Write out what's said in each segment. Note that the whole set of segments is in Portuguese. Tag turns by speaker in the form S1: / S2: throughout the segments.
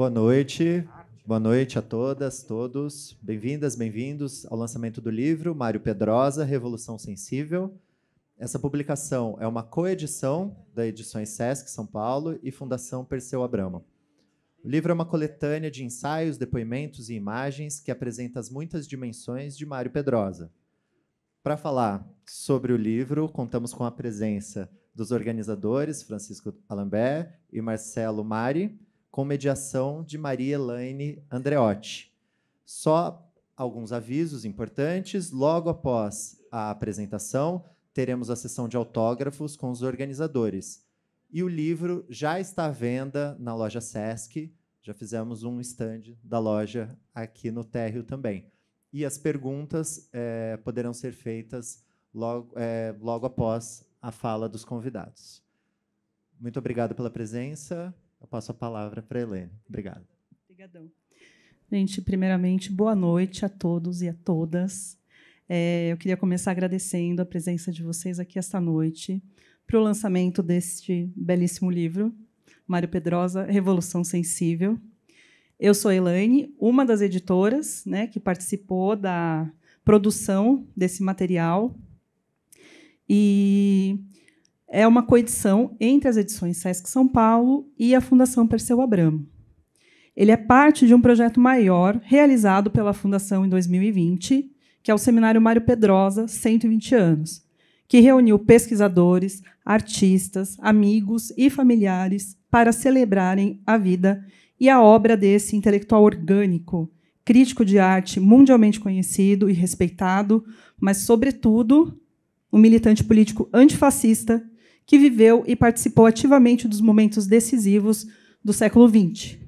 S1: Boa noite. Boa noite a todas, todos. Bem-vindas, bem-vindos ao lançamento do livro Mário Pedrosa, Revolução Sensível. Essa publicação é uma coedição da Edições Sesc São Paulo e Fundação Perseu Abramo. O livro é uma coletânea de ensaios, depoimentos e imagens que apresenta as muitas dimensões de Mário Pedrosa. Para falar sobre o livro, contamos com a presença dos organizadores Francisco Alambert e Marcelo Mari, com mediação de Maria Elaine Andreotti. Só alguns avisos importantes. Logo após a apresentação, teremos a sessão de autógrafos com os organizadores. E o livro já está à venda na loja SESC. Já fizemos um stand da loja aqui no térreo também. E as perguntas é, poderão ser feitas logo, é, logo após a fala dos convidados. Muito obrigado pela presença eu passo a palavra para a Helene. Obrigado. Obrigadão.
S2: Gente, primeiramente, boa noite a todos e a todas. É, eu queria começar agradecendo a presença de vocês aqui esta noite para o lançamento deste belíssimo livro, Mário Pedrosa, Revolução Sensível. Eu sou a Elaine, uma das editoras né, que participou da produção desse material. E é uma coedição entre as edições Sesc São Paulo e a Fundação Perseu Abramo. Ele é parte de um projeto maior realizado pela Fundação em 2020, que é o Seminário Mário Pedrosa 120 anos, que reuniu pesquisadores, artistas, amigos e familiares para celebrarem a vida e a obra desse intelectual orgânico, crítico de arte mundialmente conhecido e respeitado, mas, sobretudo, um militante político antifascista que viveu e participou ativamente dos momentos decisivos do século XX.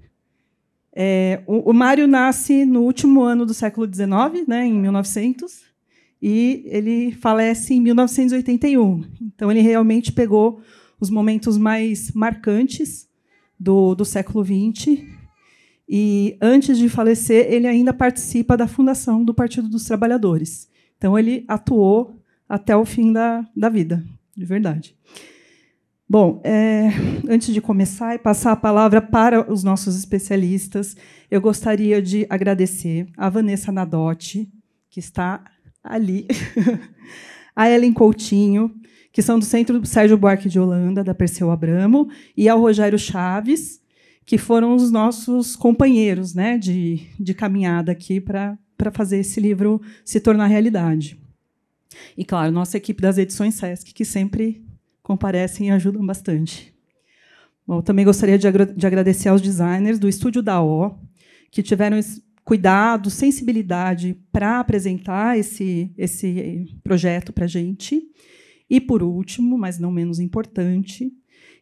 S2: É, o, o Mário nasce no último ano do século XIX, né, em 1900, e ele falece em 1981. Então, ele realmente pegou os momentos mais marcantes do, do século XX. E, antes de falecer, ele ainda participa da fundação do Partido dos Trabalhadores. Então, ele atuou até o fim da, da vida, de verdade. Bom, é, antes de começar e passar a palavra para os nossos especialistas, eu gostaria de agradecer a Vanessa Nadotti, que está ali, a Ellen Coutinho, que são do Centro Sérgio Buarque de Holanda, da Perseu Abramo, e ao Rogério Chaves, que foram os nossos companheiros né, de, de caminhada aqui para fazer esse livro se tornar realidade. E, claro, nossa equipe das edições SESC, que sempre comparecem e ajudam bastante. Bom, também gostaria de, agra de agradecer aos designers do estúdio da O, que tiveram cuidado, sensibilidade para apresentar esse, esse projeto para a gente. E, por último, mas não menos importante,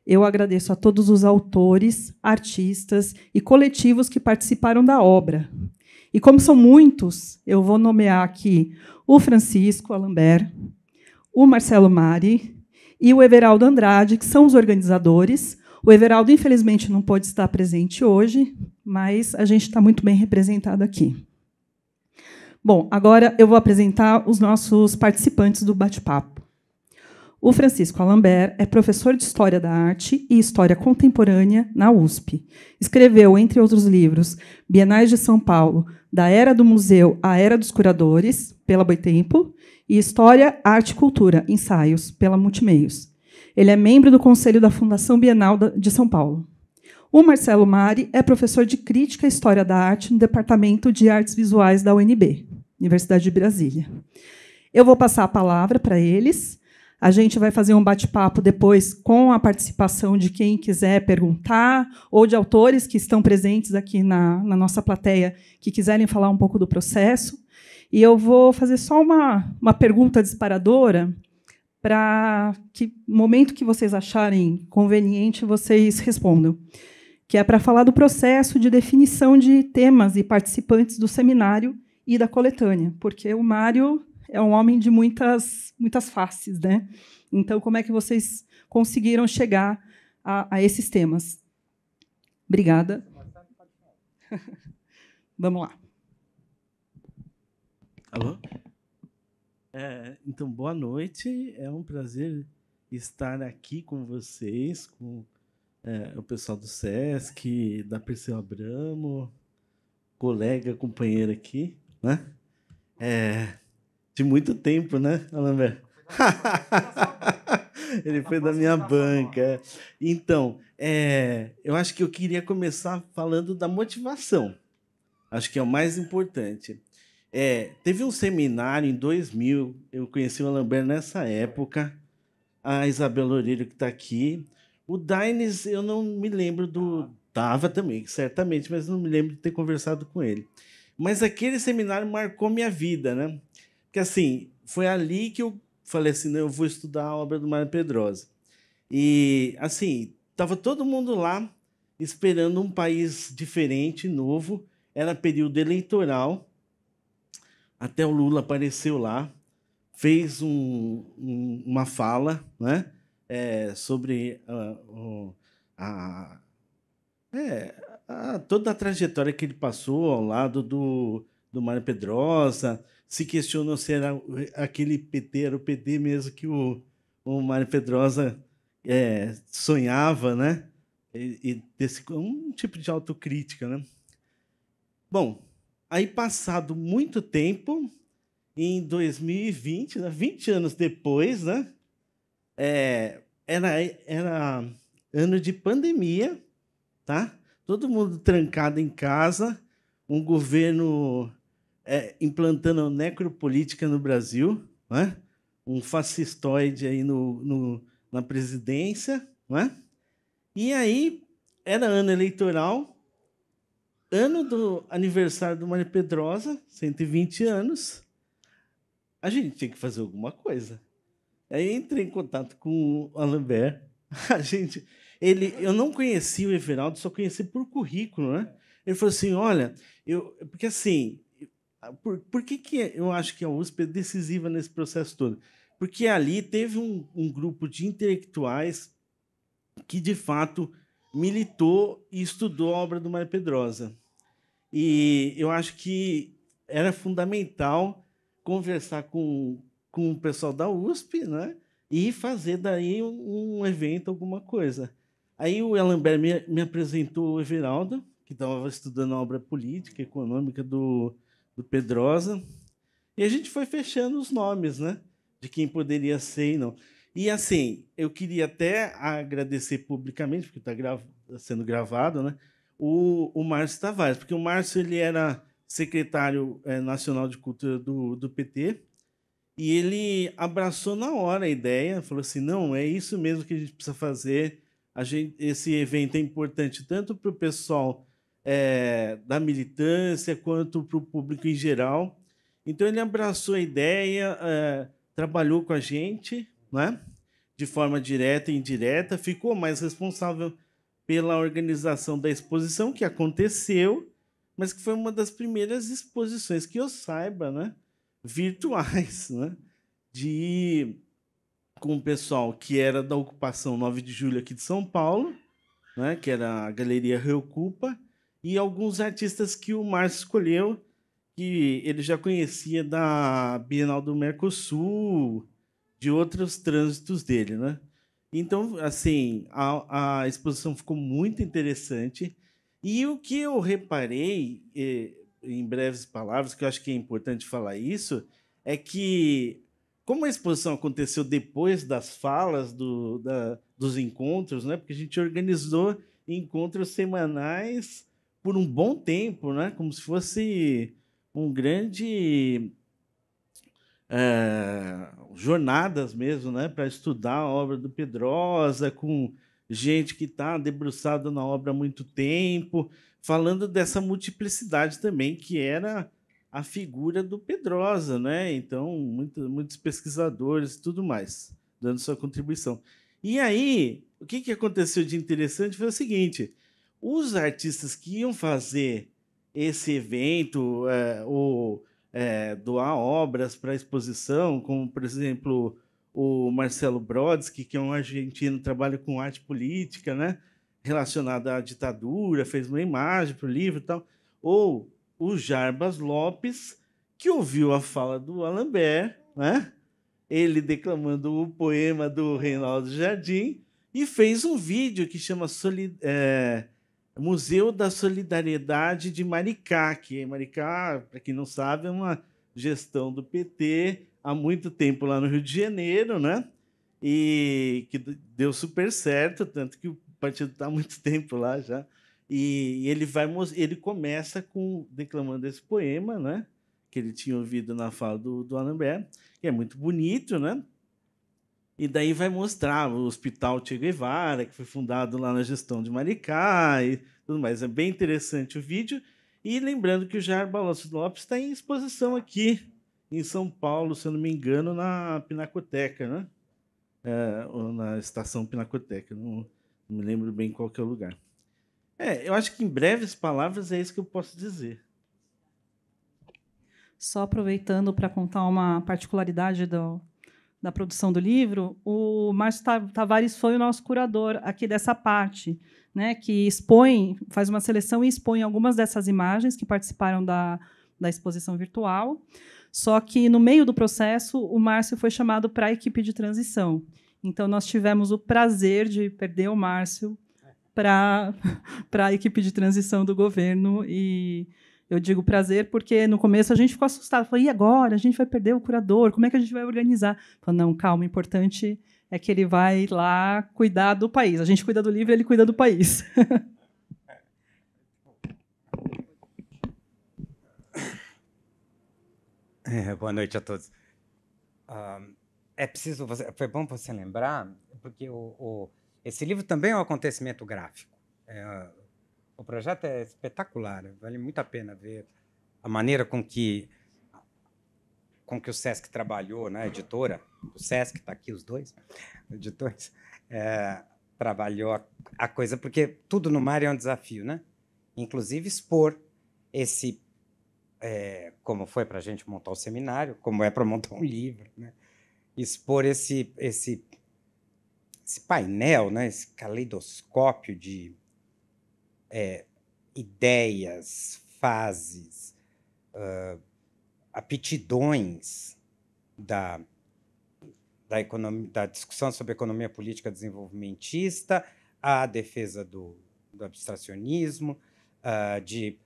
S2: eu agradeço a todos os autores, artistas e coletivos que participaram da obra. E como são muitos, eu vou nomear aqui o Francisco Alambert, o Marcelo Mari, e o Everaldo Andrade, que são os organizadores. O Everaldo, infelizmente, não pôde estar presente hoje, mas a gente está muito bem representado aqui. Bom, agora eu vou apresentar os nossos participantes do bate-papo. O Francisco Alambert é professor de História da Arte e História Contemporânea na USP. Escreveu, entre outros livros, Bienais de São Paulo, Da Era do Museu à Era dos Curadores, pela Boitempo, e História, Arte e Cultura, Ensaios, pela Multimeios. Ele é membro do Conselho da Fundação Bienal de São Paulo. O Marcelo Mari é professor de Crítica e História da Arte no Departamento de Artes Visuais da UNB, Universidade de Brasília. Eu vou passar a palavra para eles. A gente vai fazer um bate-papo depois com a participação de quem quiser perguntar ou de autores que estão presentes aqui na, na, nossa plateia que quiserem falar um pouco do processo. E eu vou fazer só uma, uma pergunta disparadora para que momento que vocês acharem conveniente vocês respondam, que é para falar do processo de definição de temas e participantes do seminário e da coletânea, porque o Mário é um homem de muitas muitas faces, né? Então, como é que vocês conseguiram chegar a, a esses temas? Obrigada. Vamos lá.
S3: Alô? É, então, boa noite. É um prazer estar aqui com vocês, com é, o pessoal do SESC, da Perseu Abramo, colega, companheiro aqui, né? É, de muito tempo, né, Alambert? Ele foi da minha banca. Então, é, eu acho que eu queria começar falando da motivação. Acho que é o mais importante. É, teve um seminário em 2000, eu conheci o Alambert nessa época, a Isabel Loureiro que está aqui. O Daines, eu não me lembro do. Ah. Tava também, certamente, mas não me lembro de ter conversado com ele. Mas aquele seminário marcou minha vida, né? Porque assim, foi ali que eu falei assim: eu vou estudar a obra do Mário Pedrosa. E assim, tava todo mundo lá esperando um país diferente, novo. Era período eleitoral até o Lula apareceu lá, fez um, um, uma fala né, é, sobre uh, a, é, a, toda a trajetória que ele passou ao lado do, do Mário Pedrosa. Se questionou se era aquele PT, era o PT mesmo que o, o Mário Pedrosa é, sonhava, né? E, e desse, um tipo de autocrítica, né? Bom, Aí, passado muito tempo, em 2020, né, 20 anos depois, né? É, era, era ano de pandemia, tá? Todo mundo trancado em casa, um governo é, implantando necropolítica no Brasil, né? um fascistoide aí no, no, na presidência. Né? E aí, era ano eleitoral, ano do aniversário do Mário Pedrosa, 120 anos, a gente tinha que fazer alguma coisa. Aí entrei em contato com o Alambert. A gente, ele, eu não conhecia o Everaldo, só conheci por currículo, né? Ele falou assim, olha, eu, porque assim, por, por que, que é, eu acho que a USP é decisiva nesse processo todo? Porque ali teve um, um grupo de intelectuais que de fato militou e estudou a obra do Mário Pedrosa. E eu acho que era fundamental conversar com, com o pessoal da USP né? e fazer daí um, um evento, alguma coisa. Aí o Alambert me, me apresentou o Everaldo, que estava estudando a obra política, econômica do, do Pedrosa. E a gente foi fechando os nomes, né? De quem poderia ser e não. E assim, eu queria até agradecer publicamente, porque está grava tá sendo gravado, né? O, o Márcio Tavares, porque o Márcio ele era secretário é, nacional de cultura do, do PT e ele abraçou na hora a ideia, falou assim, não, é isso mesmo que a gente precisa fazer, a gente, esse evento é importante tanto para o pessoal é, da militância quanto para o público em geral. Então ele abraçou a ideia, é, trabalhou com a gente né? de forma direta e indireta, ficou mais responsável pela organização da exposição que aconteceu, mas que foi uma das primeiras exposições que eu saiba, né? virtuais, né? de com o pessoal que era da ocupação 9 de julho aqui de São Paulo, né? que era a Galeria Reocupa, e alguns artistas que o Márcio escolheu, que ele já conhecia da Bienal do Mercosul, de outros trânsitos dele, né? Então, assim, a, a exposição ficou muito interessante. E o que eu reparei, eh, em breves palavras, que eu acho que é importante falar isso, é que, como a exposição aconteceu depois das falas do, da, dos encontros, né? porque a gente organizou encontros semanais por um bom tempo, né? como se fosse um grande. Eh, jornadas mesmo, né, para estudar a obra do Pedrosa, com gente que está debruçada na obra há muito tempo, falando dessa multiplicidade também que era a figura do Pedrosa, né? Então, muito, muitos pesquisadores e tudo mais dando sua contribuição. E aí, o que, que aconteceu de interessante foi o seguinte: os artistas que iam fazer esse evento, é, é, doar obras para exposição, como, por exemplo, o Marcelo Brodsky, que é um argentino que trabalha com arte política, né? relacionada à ditadura, fez uma imagem para o livro e tal. Ou o Jarbas Lopes, que ouviu a fala do Alambert, né? ele declamando o poema do Reinaldo Jardim, e fez um vídeo que chama Solidariedade. É... Museu da Solidariedade de Maricá, que Maricá, para quem não sabe, é uma gestão do PT há muito tempo lá no Rio de Janeiro, né? E que deu super certo, tanto que o partido está há muito tempo lá já. E ele vai ele começa com declamando esse poema, né? Que ele tinha ouvido na fala do, do que é muito bonito, né? E daí vai mostrar o Hospital Che Guevara, que foi fundado lá na gestão de Maricá e tudo mais. É bem interessante o vídeo. E lembrando que o Jair Balanço Lopes está em exposição aqui em São Paulo, se eu não me engano, na Pinacoteca, né? É, ou na Estação Pinacoteca, não, não me lembro bem qual que é o lugar. É, eu acho que em breves palavras
S2: é isso que eu posso dizer. Só aproveitando para contar uma particularidade do, da produção do livro, o Márcio Tavares foi o nosso curador aqui dessa parte, né, que expõe, faz uma seleção e expõe algumas dessas imagens que participaram da, da exposição virtual. Só que, no meio do processo, o Márcio foi chamado para a equipe de transição. Então, nós tivemos o prazer de perder o Márcio para a equipe de transição do governo e eu digo prazer porque no começo a gente ficou assustado. Falei, e agora? A gente vai perder o curador? Como é que a gente vai organizar? Falei, não, calma, o importante é que ele vai lá cuidar do país. A gente cuida do livro, ele cuida do país.
S4: É, boa noite a todos. é preciso, você, foi bom você lembrar, porque o, o, esse livro também é um acontecimento gráfico. É, o projeto é espetacular, vale muito a pena ver a maneira com que com que o Sesc trabalhou, né, a editora, o Sesc está aqui os dois, editores, é, trabalhou a, a, coisa porque tudo no mar é um desafio, né? Inclusive expor esse é, como foi para a gente montar o seminário, como é para montar um livro, né? expor esse esse esse painel, né, esse caleidoscópio de é, ideias, fases, uh, aptidões da, da, economia, da discussão sobre economia política desenvolvimentista à defesa do, do abstracionismo, uh, de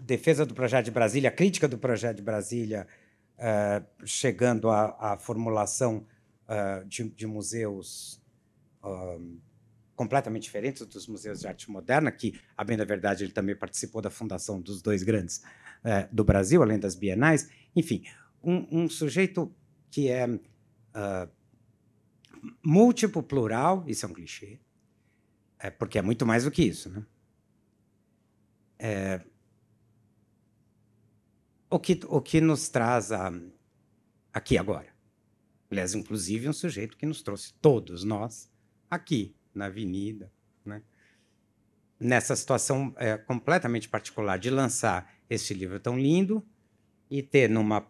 S4: defesa do projeto de Brasília, crítica do projeto de Brasília, uh, chegando à, formulação uh, de, de, museus completamente diferentes dos museus de arte moderna, que, a bem da verdade, ele também participou da fundação dos dois grandes é, do Brasil, além das bienais. Enfim, um, um sujeito que é uh, múltiplo, plural, isso é um clichê, é, porque é muito mais do que isso. Né? É, o, que, o que nos traz a, aqui agora? Aliás, inclusive um sujeito que nos trouxe todos nós aqui na avenida, né? nessa situação é, completamente particular de lançar esse livro tão lindo e ter numa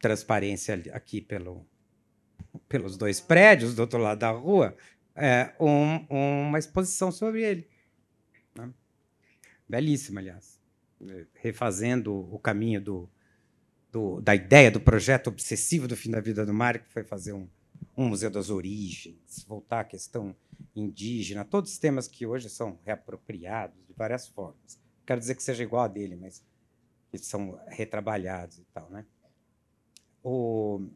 S4: transparência aqui pelo, pelos dois prédios do outro lado da rua é, um, uma exposição sobre ele. Né? Belíssima, aliás. Refazendo o caminho do, do, da ideia do projeto obsessivo do fim da vida do Mário, que foi fazer um, um museu das origens, voltar à questão indígena, todos os temas que hoje são reapropriados de várias formas. quero dizer que seja igual a dele, mas eles são retrabalhados e tal, né? O...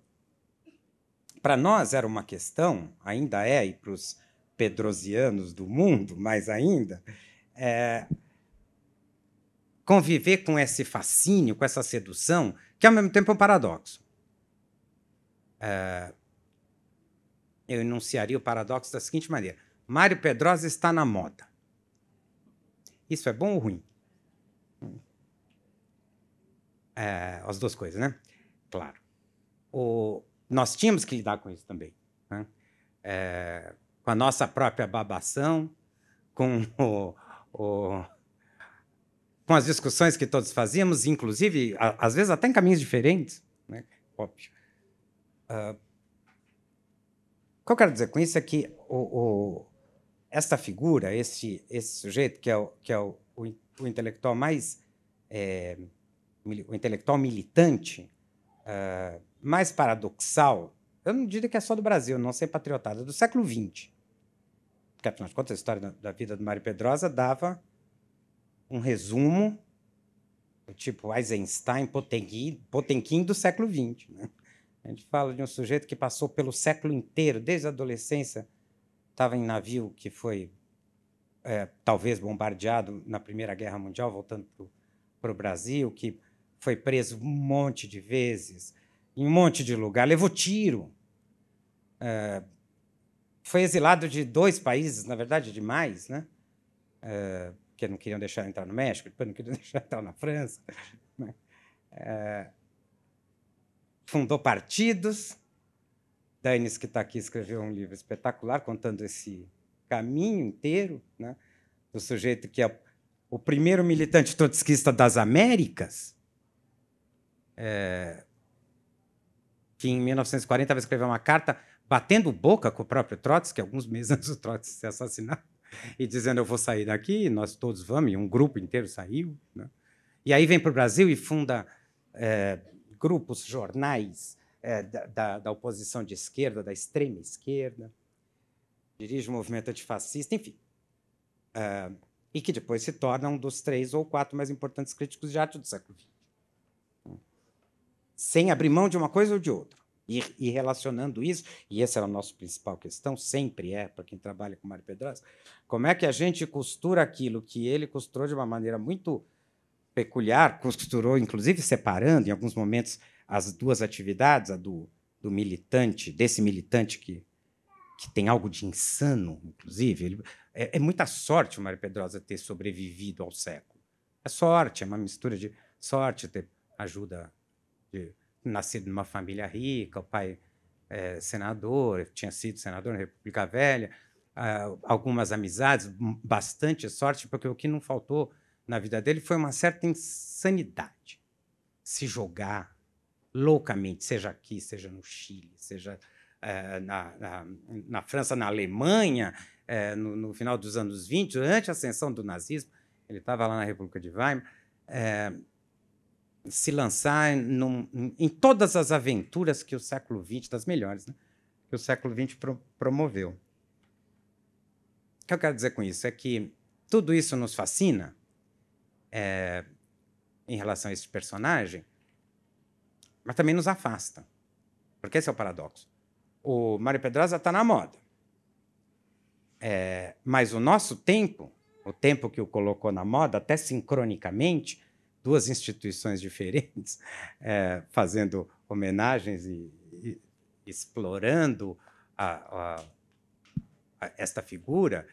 S4: Para nós era uma questão, ainda é, e para os pedrosianos do mundo, mais ainda, é... conviver com esse fascínio, com essa sedução, que ao mesmo tempo é um paradoxo. É eu enunciaria o paradoxo da seguinte maneira: Mário Pedrosa está na moda. Isso é bom ou ruim? É, as duas coisas, né? Claro. O, nós tínhamos que lidar com isso também. Né? É, com a nossa própria babação, com, o, o, com as discussões que todos fazíamos, inclusive, a, às vezes até em caminhos diferentes. Né? Óbvio. Uh, que eu quero dizer com isso é que o, o, esta figura, esse, esse sujeito, que é o, que é o, o, o intelectual mais. É, o intelectual militante, uh, mais paradoxal, eu não diria que é só do Brasil, não sei patriotada, é do século XX. Porque, afinal de contas, a história da, da vida do Mário Pedrosa dava um resumo, tipo Eisenstein, Potemkin, Potemkin do século XX. Né? A gente fala de um sujeito que passou pelo século inteiro, desde a adolescência, estava em navio que foi é, talvez bombardeado na Primeira Guerra Mundial, voltando para o Brasil, que foi preso um monte de vezes, em um monte de lugar, levou tiro, é, foi exilado de dois países, na verdade, de mais, né? É, porque não queriam deixar entrar no México, depois não queriam deixar entrar na França. Né? É, fundou partidos. Daines, que está aqui, escreveu um livro espetacular contando esse caminho inteiro né, do sujeito que é o primeiro militante trotskista das Américas, é, que em 1940 vai escrever uma carta batendo boca com o próprio Trotsky, alguns meses antes do Trotsky ser assassinado, e dizendo eu vou sair daqui, nós todos vamos, e um grupo inteiro saiu. Né? E aí vem para o Brasil e funda é, grupos, jornais é, da, da, oposição de esquerda, da extrema esquerda, dirige o movimento antifascista, enfim. É, e que depois se torna um dos três ou quatro mais importantes críticos de arte do século XX. Sem abrir mão de uma coisa ou de outra. E, e relacionando isso, e essa era é a nossa principal questão, sempre é, para quem trabalha com Mário Pedrosa, como é que a gente costura aquilo que ele costurou de uma maneira muito peculiar, costurou, inclusive, separando em alguns momentos as duas atividades, a do, do militante, desse militante que, que tem algo de insano, inclusive. Ele, é, é, muita sorte o Mário Pedrosa ter sobrevivido ao século. É sorte, é uma mistura de sorte, ter ajuda de nascido numa família rica, o pai é, senador, tinha sido senador na República Velha, ah, algumas amizades, bastante sorte, porque o que não faltou na vida dele foi uma certa insanidade. Se jogar loucamente, seja aqui, seja no Chile, seja é, na, na, na, França, na Alemanha, é, no, no, final dos anos 20, durante a ascensão do nazismo, ele estava lá na República de Weimar, é, se lançar num, em todas as aventuras que o século XX, das melhores, né, que o século XX pro, promoveu. O que eu quero dizer com isso é que tudo isso nos fascina, é, em relação a esse personagem, mas também nos afasta. Porque esse é o paradoxo. O Mário Pedrosa está na moda. É, mas o nosso tempo, o tempo que o colocou na moda, até sincronicamente, duas instituições diferentes é, fazendo homenagens e, e explorando a, a, a esta figura,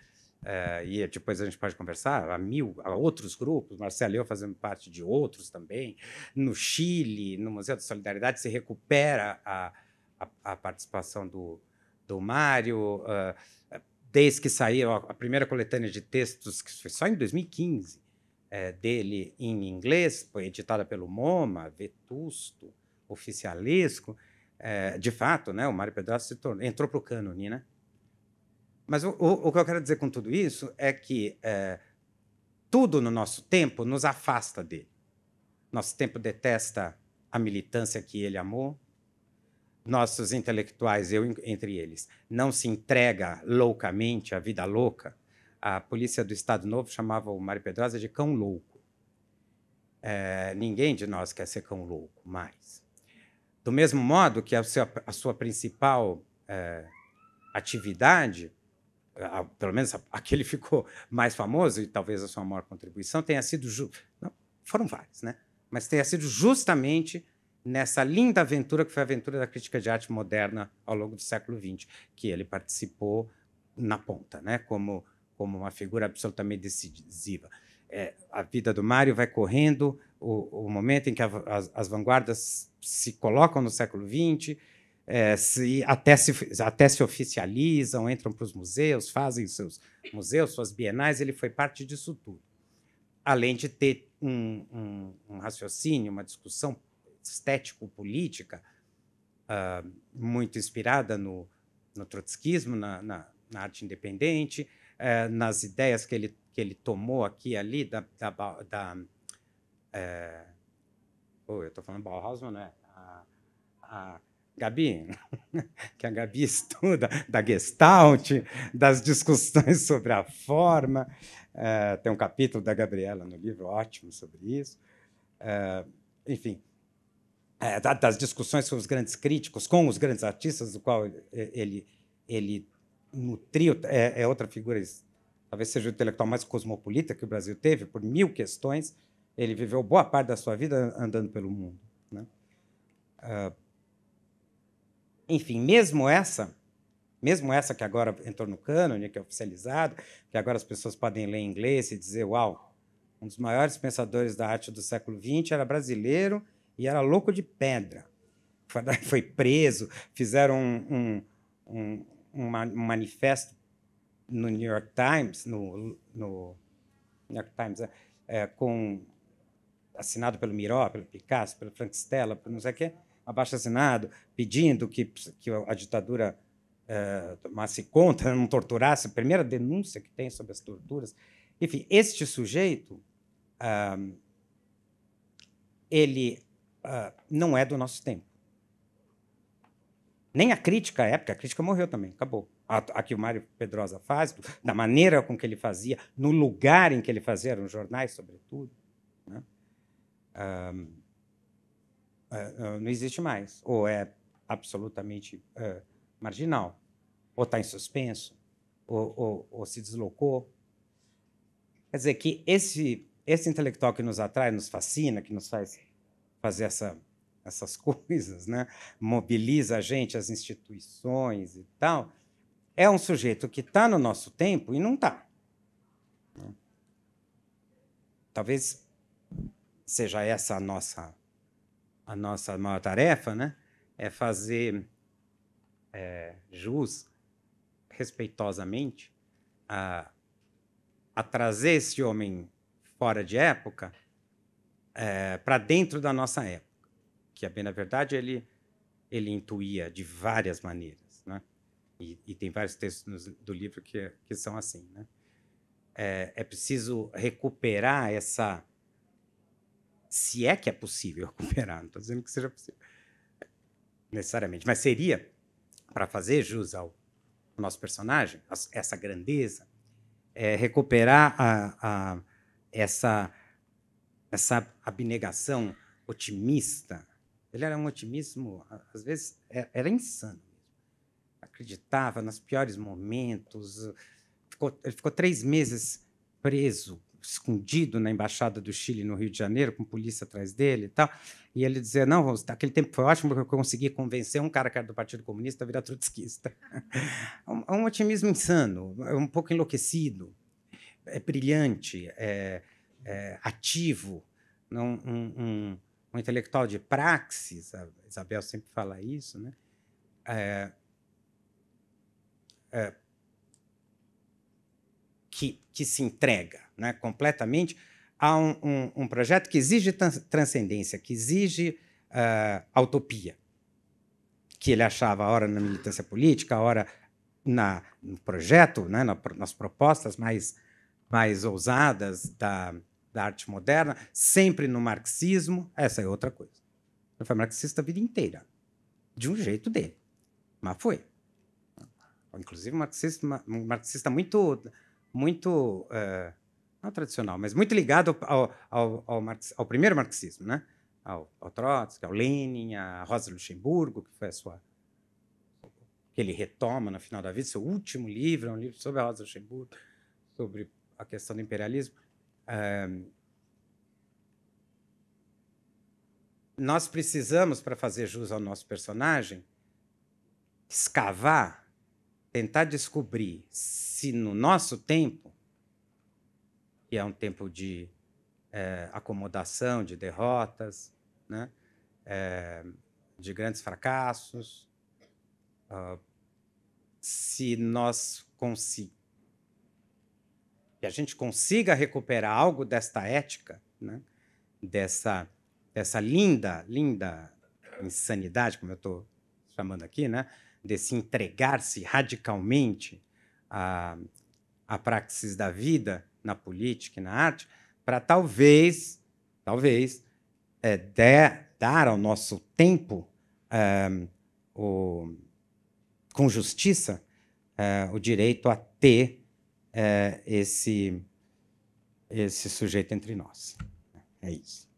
S4: é, e depois a gente pode conversar a mil, a outros grupos, Marcelo e eu fazendo parte de outros também. No Chile, no Museu da Solidariedade, se recupera a, a, a participação do, do Mário. Uh, desde que saiu a primeira coletânea de textos, que foi só em 2015, é, eh, dele em inglês, foi editada pelo MoMA, Vetusto, Oficialesco. É, eh, de fato, né, o Mário tornou entrou para o cânone, né? Mas o, o, o, que eu quero dizer com tudo isso é que é, tudo no nosso tempo nos afasta dele. Nosso tempo detesta a militância que ele amou. Nossos intelectuais, eu entre eles, não se entrega loucamente à vida louca. A polícia do Estado Novo chamava o Mário Pedrosa de cão louco. É, ninguém de nós quer ser cão louco mais. Do mesmo modo que a sua, a sua principal é, atividade a, pelo menos aquele ficou mais famoso e talvez a sua maior contribuição tenha sido não, foram vários, né? Mas tenha sido justamente nessa linda aventura que foi a aventura da crítica de arte moderna ao longo do século XX, que ele participou na ponta, né? Como como uma figura absolutamente decisiva. É, a vida do Mário vai correndo, o, o momento em que a, as, as vanguardas se colocam no século XX, é, se, até, se, até se oficializam, entram para os museus, fazem seus museus, suas bienais, ele foi parte disso tudo. Além de ter um, um, um raciocínio, uma discussão estético-política uh, muito inspirada no, no trotskismo, na, na, na arte independente, uh, nas ideias que ele, que ele tomou aqui e ali da... da, da uh, oh, eu estou falando Bauhaus, mas não é? A, a, Gabi, que a Gabi estuda, da Gestalt, das discussões sobre a forma. Eh, tem um capítulo da Gabriela no livro ótimo sobre isso. Eh, enfim, é, das discussões com os grandes críticos, com os grandes artistas, do qual ele, ele, nutriu, é, é, outra figura, talvez seja o intelectual mais cosmopolita que o Brasil teve, por mil questões. Ele viveu boa parte da sua vida andando pelo mundo. Né? Enfim, mesmo essa, mesmo essa que agora entrou no cânone, né, que é oficializado, que agora as pessoas podem ler em inglês e dizer, uau, um dos maiores pensadores da arte do século XX era brasileiro e era louco de pedra. Foi preso, fizeram um, um, um, um manifesto no New York Times, no, no New York Times, é, é com assinado pelo Miró, pelo Picasso, pelo Frank Stella, por não sei o quê, abaixo assinado, pedindo que, que a ditadura eh, tomasse conta, não torturasse, a primeira denúncia que tem sobre as torturas. Enfim, este sujeito, ah, ele ah, não é do nosso tempo. Nem a crítica à é, época, a crítica morreu também, acabou. A, a que o Mário Pedrosa faz, da maneira com que ele fazia, no lugar em que ele fazia, nos jornais, sobretudo. Né? Ah, é, é, não existe mais, ou é absolutamente é, marginal, ou está em suspenso, ou, ou, ou se deslocou. Quer dizer que esse esse intelectual que nos atrai, nos fascina, que nos faz fazer essa, essas coisas, né? mobiliza a gente, as instituições e tal, é um sujeito que está no nosso tempo e não está. Talvez seja essa a nossa a nossa maior tarefa, né? É fazer é, jus, respeitosamente, a, a trazer esse homem fora de época é, para dentro da nossa época. Que, é bem na verdade, ele, ele intuía de várias maneiras, né? E, e tem vários textos do livro que, que são assim, né? É, é preciso recuperar essa se é que é possível recuperar, não estou dizendo que seja possível necessariamente, mas seria para fazer jus ao nosso personagem, essa grandeza, é recuperar a, a, essa, essa abnegação otimista. Ele era um otimismo, às vezes, era, é, era insano. Acreditava nos piores momentos. Ficou, ele ficou três meses preso escondido na embaixada do Chile no Rio de Janeiro com polícia atrás dele e tal e ele dizia não aquele tempo foi ótimo porque eu consegui convencer um cara que era do Partido Comunista a virar trotskista é um, é um otimismo insano é um pouco enlouquecido é brilhante é, é ativo não um, um, um, intelectual de praxis a Isabel sempre fala isso né é, é, que, que se entrega né, completamente a um, um, um projeto que exige transcendência, que exige uh, que ele achava, ora, na militância política, ora na, no projeto, né, na, nas propostas mais, mais ousadas da, da arte moderna, sempre no marxismo, essa é outra coisa. Ele foi marxista a vida inteira, de um jeito dele, mas foi. Inclusive, marxista, marxista muito muito. Eh, não tradicional, mas muito ligado ao, ao, ao, marx, ao primeiro marxismo, né? Ao, ao, Trotsky, ao Lenin, a Rosa Luxemburgo, que foi a sua. que ele retoma no final da vida, seu último livro, é um livro sobre a Rosa Luxemburgo, sobre a questão do imperialismo. Eh, nós precisamos, para fazer jus ao nosso personagem, escavar tentar descobrir se no nosso tempo, que é um tempo de é, acomodação, de derrotas, né? É, de grandes fracassos, uh, se nós consi que a gente consiga recuperar algo desta ética, né? dessa, dessa linda, linda insanidade, como eu estou chamando aqui, né? desse entregar-se radicalmente à, à praxis da vida na política e na arte, para talvez, talvez, é, de, dar ao nosso tempo é, o, com justiça é, o direito a ter eh, esse, esse sujeito entre nós. É isso.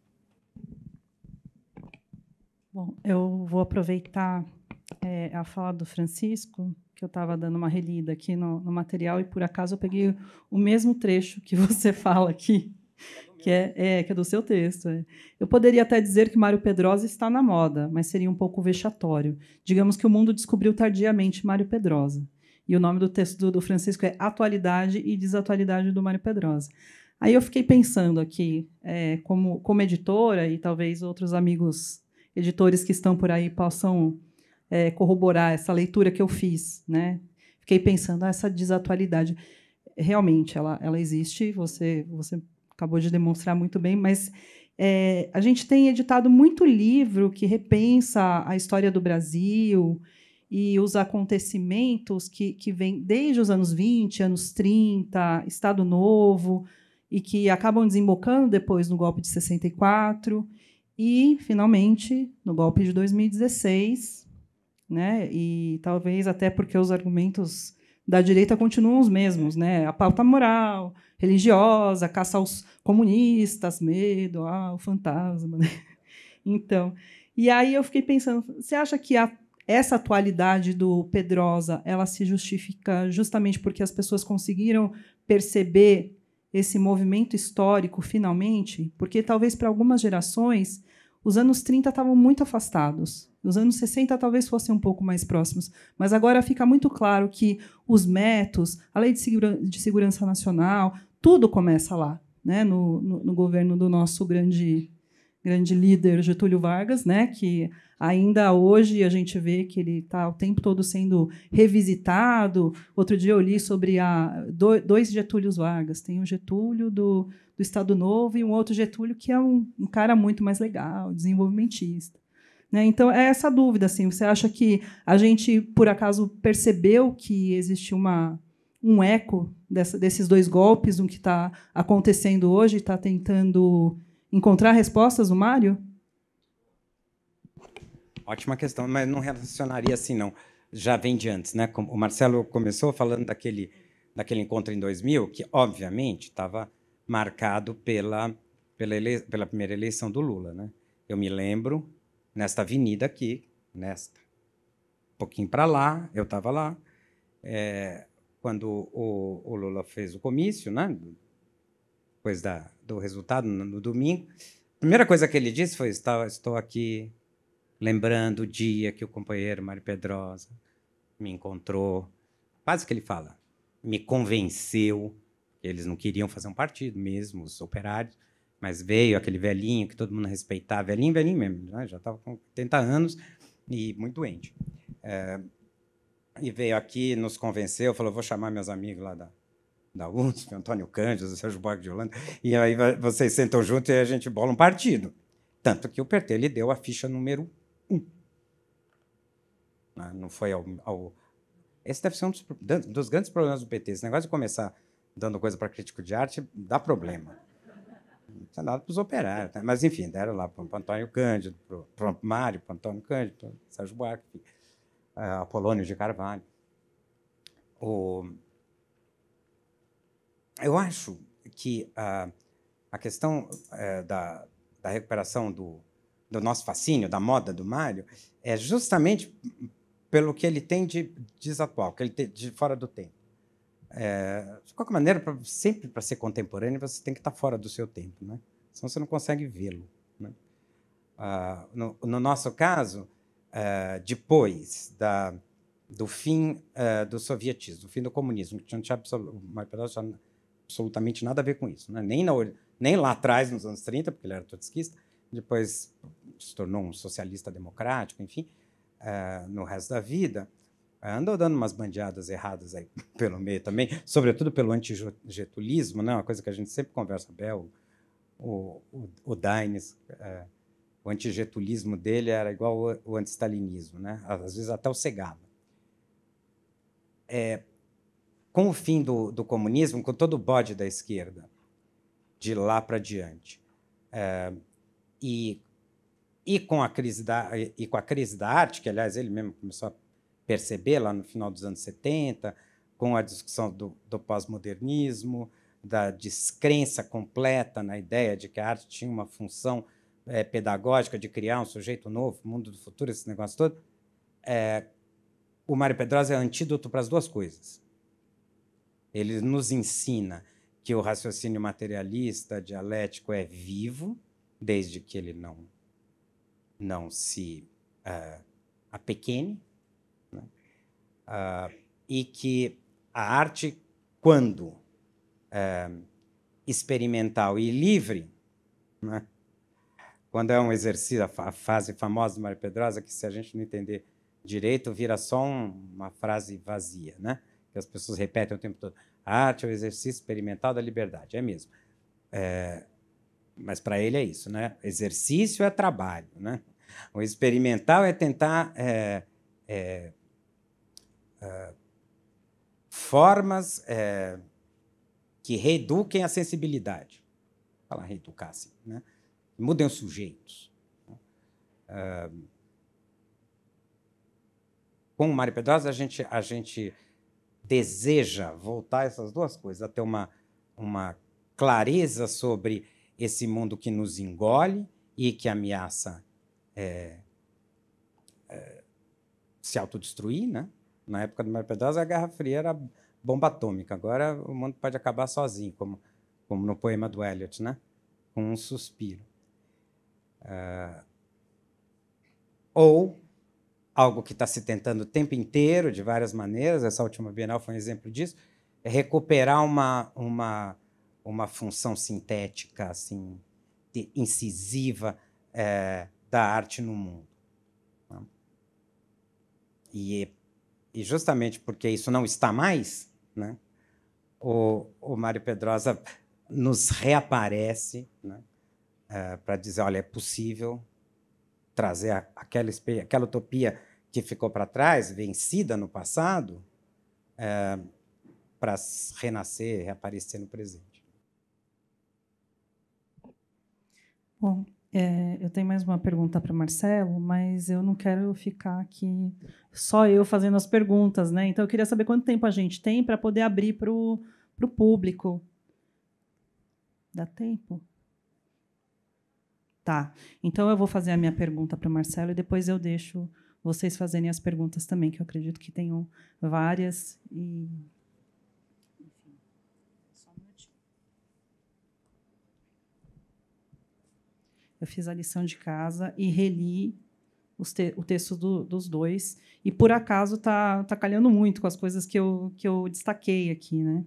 S2: Bom, eu vou aproveitar é, a fala do Francisco, que eu estava dando uma relida aqui no, no, material e por acaso eu peguei o mesmo trecho que você fala aqui, que é, é que é do seu texto. É. Eu poderia até dizer que Mário Pedrosa está na moda, mas seria um pouco vexatório. Digamos que o mundo descobriu tardiamente Mário Pedrosa. E o nome do texto do, do Francisco é Atualidade e Desatualidade do Mário Pedrosa. Aí eu fiquei pensando aqui, é, como, como editora, e talvez outros amigos editores que estão por aí possam é, corroborar essa leitura que eu fiz, né? Fiquei pensando nessa ah, essa desatualidade, realmente ela, ela existe. Você você acabou de demonstrar muito bem, mas é, a gente tem editado muito livro que repensa a história do Brasil e os acontecimentos que, que vêm desde os anos 20, anos 30, Estado Novo, e que acabam desembocando depois no golpe de 64 e, finalmente, no golpe de 2016, né? E talvez até porque os argumentos da direita continuam os mesmos, né? A pauta moral, religiosa, caça aos comunistas, medo, ah, o fantasma, né? Então, e aí eu fiquei pensando, você acha que a, essa atualidade do Pedrosa, ela se justifica justamente porque as pessoas conseguiram perceber esse movimento histórico finalmente? Porque talvez para algumas gerações os anos 30 estavam muito afastados, nos anos 60 talvez fossem um pouco mais próximos, mas agora fica muito claro que os métodos, a Lei de, Segura de Segurança Nacional, tudo começa lá, né? no, no, no governo do nosso grande grande líder Getúlio Vargas, né, que ainda hoje a gente vê que ele está o tempo todo sendo revisitado. Outro dia eu li sobre a, dois Getúlios Vargas. Tem o Getúlio do, do Estado Novo e um outro Getúlio que é um, um cara muito mais legal, desenvolvimentista. Né? Então, é essa dúvida. Assim, você acha que a gente, por acaso, percebeu que existe uma, um eco dessa, desses dois golpes, um que está acontecendo hoje, está tentando encontrar respostas o Mário?
S4: Ótima questão, mas não relacionaria assim, não. Já vem de antes, né? O Marcelo começou falando daquele, daquele encontro em 2000, que, obviamente, estava marcado pela, pela, pela primeira eleição do Lula, né? Eu me lembro nesta avenida aqui, nesta. Um pouquinho para lá, eu estava lá, é, quando o, o, Lula fez o comício, né? depois da, do resultado, no, no domingo. A primeira coisa que ele disse foi: Estou aqui lembrando o dia que o companheiro Mário Pedrosa me encontrou. Quase que ele fala, me convenceu. Eles não queriam fazer um partido mesmo, os operários. Mas veio aquele velhinho que todo mundo respeitava, velhinho, velhinho mesmo, né? já estava com 80 anos e muito doente. É, e veio aqui, nos convenceu, falou: vou chamar meus amigos lá da, da USP, Antônio Cândido, Sérgio Borges de Holanda, e aí vocês sentam junto e a gente bola um partido. Tanto que o PT lhe deu a ficha número um. Ah, não foi ao. ao... Esse deve ser um dos, dos grandes problemas do PT. Esse negócio de começar dando coisa para crítico de arte dá problema tinha dado para os operários. Né? Mas, enfim, deram lá para o Antônio Cândido, para o Mário, para o Antônio Cândido, para Sérgio Buarque, Apolônio de Carvalho. O... Eu acho que a, a questão é, da, da recuperação do, do nosso fascínio, da moda do Mário, é justamente pelo que ele tem de desatual, que ele tem de fora do tempo. É, de qualquer maneira, pra, sempre para ser contemporâneo, você tem que estar tá fora do seu tempo, né? senão você não consegue vê-lo. Né? Ah, no, no, nosso caso, é, depois da, do fim ah, do sovietismo, do fim do comunismo, que não tinha absolutamente nada a ver com isso, né? nem, na, nem lá atrás, nos anos 30, porque ele era trotskista, depois se tornou um socialista democrático, enfim, é, no resto da vida andou dando umas bandeadas erradas aí pelo meio também, sobretudo pelo antigetulismo, né? uma coisa que a gente sempre conversa, Bel, o, o, o Daines, é, o antigetulismo dele era igual o, o antistalinismo, né? às vezes até o cegava. É, com o fim do, do, comunismo, com todo o bode da esquerda, de lá para diante, é, e, e, com a crise da, e com a crise da arte, que aliás ele mesmo começou a perceber lá no final dos anos 70, com a discussão do, do pós-modernismo, da descrença completa na ideia de que a arte tinha uma função é, pedagógica de criar um sujeito novo, mundo do futuro, esse negócio todo, é, o Mário Pedrosa é antídoto para as duas coisas. Ele nos ensina que o raciocínio materialista dialético é vivo, desde que ele não, não se uh, apequene, Uh, e que a arte, quando uh, experimental e livre, né? quando é um exercício, a fase famosa de Mário Pedrosa, que se a gente não entender direito, vira só uma frase vazia, né? que as pessoas repetem o tempo todo. A arte é o exercício experimental da liberdade, é mesmo. É, mas para ele é isso, né? Exercício é trabalho, né? O experimental é tentar é, é, formas é, que reeduquem a sensibilidade. Falar reeducar assim, né? Mudem os sujeitos. Uh, com o Mário Pedrosa, a gente, a gente deseja voltar essas duas coisas, a ter uma, uma clareza sobre esse mundo que nos engole e que ameaça é, é, se autodestruir, né? na época do Mário Pedrosa, a Guerra Fria era bomba atômica. Agora o mundo pode acabar sozinho, como, como no poema do Eliot, né? com um suspiro. Uh, ou algo que está se tentando o tempo inteiro, de várias maneiras, essa última Bienal foi um exemplo disso, é recuperar uma, uma, uma função sintética, assim, incisiva é, da arte no mundo. Né? E e justamente porque isso não está mais, né, o, o Mário Pedrosa nos reaparece né, uh, eh, para dizer: olha, é possível trazer a, aquela, aquela utopia que ficou para trás, vencida no passado, uh, eh, para renascer, reaparecer no presente.
S2: Bom, é, eu tenho mais uma pergunta para Marcelo, mas eu não quero ficar aqui só eu fazendo as perguntas, né? Então eu queria saber quanto tempo a gente tem para poder abrir para o público. Dá tempo? Tá. Então eu vou fazer a minha pergunta para Marcelo e depois eu deixo vocês fazerem as perguntas também, que eu acredito que tenham várias e eu fiz a lição de casa e reli te o texto do, dos dois. E por acaso tá, tá calhando muito com as coisas que eu, que eu destaquei aqui, né?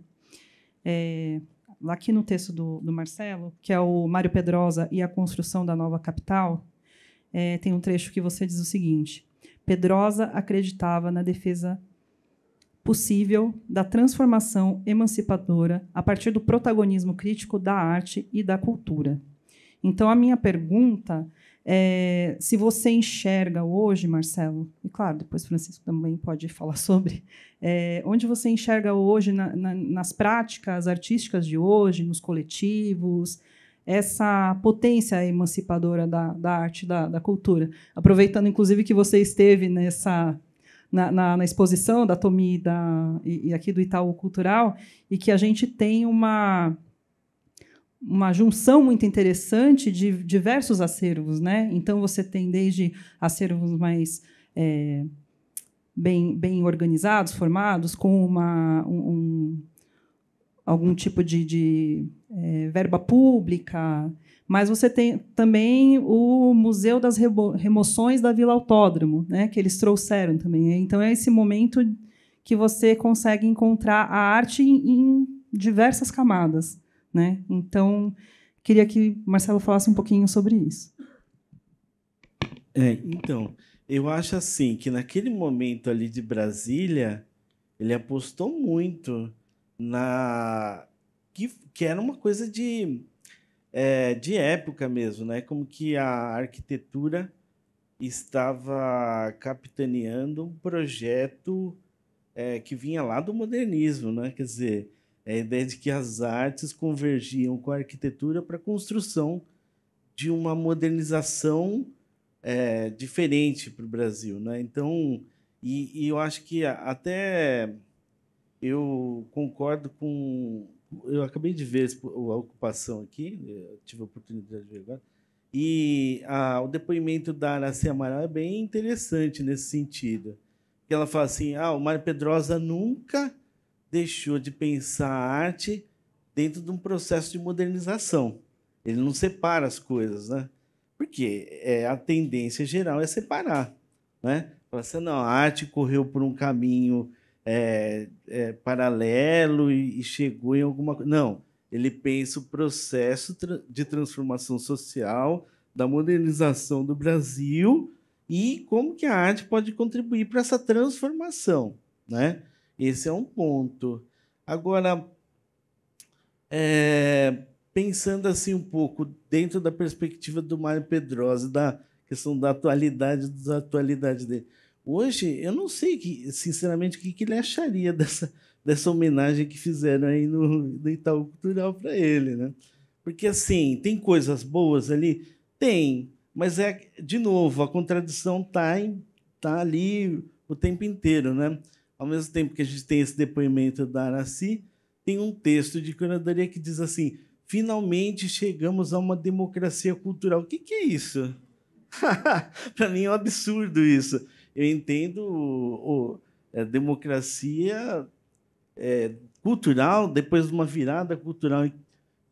S2: É, aqui no texto do, do, Marcelo, que é o Mário Pedrosa e a construção da nova capital, é, tem um trecho que você diz o seguinte: Pedrosa acreditava na defesa possível da transformação emancipadora a partir do protagonismo crítico da arte e da cultura. Então, a minha pergunta é se você enxerga hoje, Marcelo, e claro, depois Francisco também pode falar sobre, é, onde você enxerga hoje na, na, nas práticas artísticas de hoje, nos coletivos, essa potência emancipadora da, da arte, da, da cultura. Aproveitando, inclusive, que você esteve nessa na, na, na, exposição da Tomi da, e, e, aqui do Itaú Cultural, e que a gente tem uma uma junção muito interessante de diversos acervos, né? Então você tem desde acervos mais é, bem, bem organizados, formados, com uma, um, algum tipo de, de é, verba pública, mas você tem também o Museu das Remoções da Vila Autódromo, né? Que eles trouxeram também. Né? Então é esse momento que você consegue encontrar a arte em diversas camadas. Né? Então, queria que Marcelo falasse um pouquinho sobre isso.
S3: É, então, eu acho assim que naquele momento ali de Brasília, ele apostou muito na que, que era uma coisa de é, de época mesmo, né? Como que a arquitetura estava capitaneando um projeto é, que vinha lá do modernismo, né? Quer dizer, é a ideia de que as artes convergiam com a arquitetura para a construção de uma modernização é, diferente para o Brasil. Né? Então, e, e, eu acho que até eu concordo com. Eu acabei de ver a ocupação aqui, tive a oportunidade de ver agora, e a, o depoimento da Araci Amaral é bem interessante nesse sentido. Ela fala assim: ah, o Mário Pedrosa nunca deixou de pensar a arte dentro de um processo de modernização. Ele não separa as coisas, né? Porque é, a tendência geral é separar, né? Fala assim, não, a arte correu por um caminho é, é, paralelo e, e, chegou em alguma coisa. Não, ele pensa o processo de transformação social, da modernização do Brasil e como que a arte pode contribuir para essa transformação, né? Esse é um ponto. Agora, é, pensando assim um pouco dentro da perspectiva do Mário Pedrosa, da questão da atualidade, da atualidade dele. Hoje, eu não sei, que, sinceramente, o que, ele acharia dessa, dessa homenagem que fizeram aí no, no Itaú Cultural para ele, né? Porque, assim, tem coisas boas ali? Tem, mas é, de novo, a contradição está tá ali o tempo inteiro, né? Ao mesmo tempo que a gente tem esse depoimento da Araci, tem um texto de curadoria que diz assim: finalmente chegamos a uma democracia cultural. O que, que é isso? Para mim é um absurdo isso. Eu entendo o, o é, democracia é, cultural, depois de uma virada cultural, de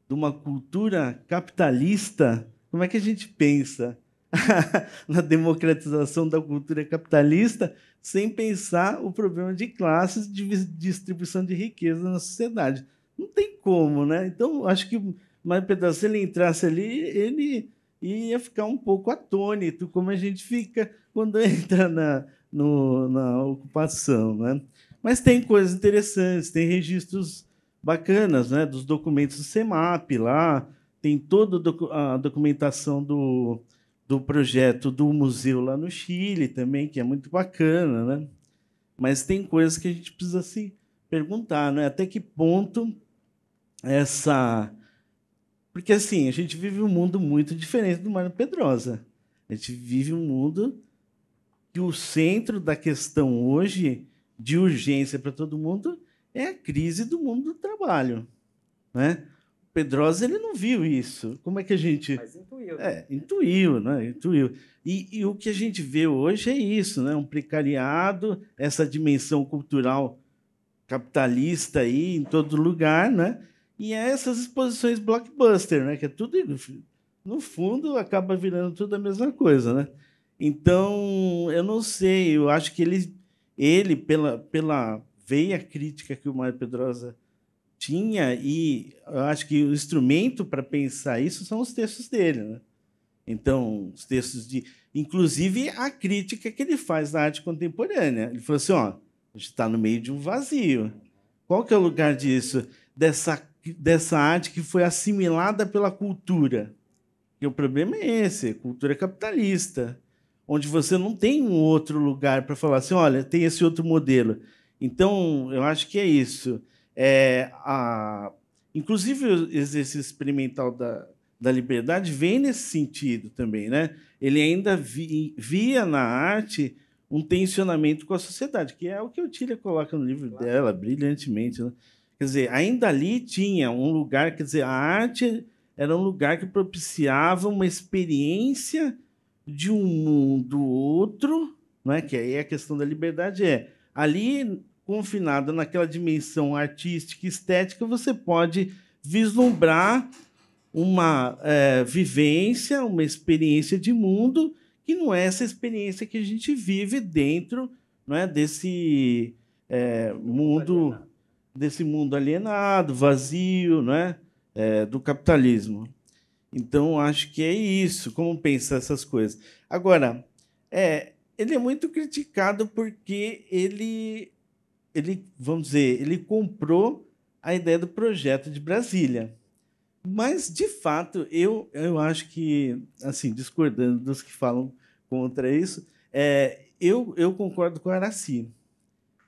S3: uma cultura capitalista, como é que a gente pensa na democratização da cultura capitalista sem pensar o problema de classes, de distribuição de riqueza na sociedade. Não tem como, né? Então, acho que mais Pedro, se ele entrasse ali, ele ia ficar um pouco atônito, como a gente fica quando entra na, no, na ocupação, né? Mas tem coisas interessantes, tem registros bacanas, né? Dos documentos do CEMAP lá, tem toda a documentação do, do projeto do museu lá no Chile também, que é muito bacana, né? Mas tem coisas que a gente precisa se perguntar, né? Até que ponto essa porque assim, a gente vive um mundo muito diferente do Mário Pedrosa. A gente vive um mundo que o centro da questão hoje de urgência para todo mundo é a crise do mundo do trabalho, né? Pedrosa ele não viu isso. Como é que a gente. Mas intuiu. Né? É, intuiu, né? Intuiu. E, e, o que a gente vê hoje é isso, né? Um precariado, essa dimensão cultural capitalista aí em todo lugar, né? E é essas exposições blockbuster, né? Que é tudo. No fundo, acaba virando tudo a mesma coisa, né? Então, eu não sei, eu acho que ele, ele pela, pela veia crítica que o Mário Pedrosa tinha, e eu acho que o instrumento para pensar isso são os textos dele. Né? Então, os textos de. Inclusive a crítica que ele faz da arte contemporânea. Ele falou assim: ó, a gente está no meio de um vazio. Qual que é o lugar disso? Dessa, dessa arte que foi assimilada pela cultura. E o problema é esse: cultura capitalista, onde você não tem um outro lugar para falar assim, olha, tem esse outro modelo. Então, eu acho que é isso. É, a, inclusive, o exercício experimental da, da liberdade vem nesse sentido também. Né? Ele ainda vi, via na arte um tensionamento com a sociedade, que é o que a Otília coloca no livro claro. dela, brilhantemente. Né? Quer dizer, ainda ali tinha um lugar, quer dizer, a arte era um lugar que propiciava uma experiência de um mundo outro, é? que aí a questão da liberdade é. Ali confinada naquela dimensão artística e estética, você pode vislumbrar uma é, vivência, uma experiência de mundo que não é essa experiência que a gente vive dentro não é, desse é, mundo desse mundo alienado, vazio, não é, é, do capitalismo. Então acho que é isso, como pensar essas coisas. Agora, é, ele é muito criticado porque ele ele, vamos dizer, ele comprou a ideia do projeto de Brasília. Mas, de fato, eu, eu acho que, assim, discordando dos que falam contra isso, é, eu, eu concordo com a Araci.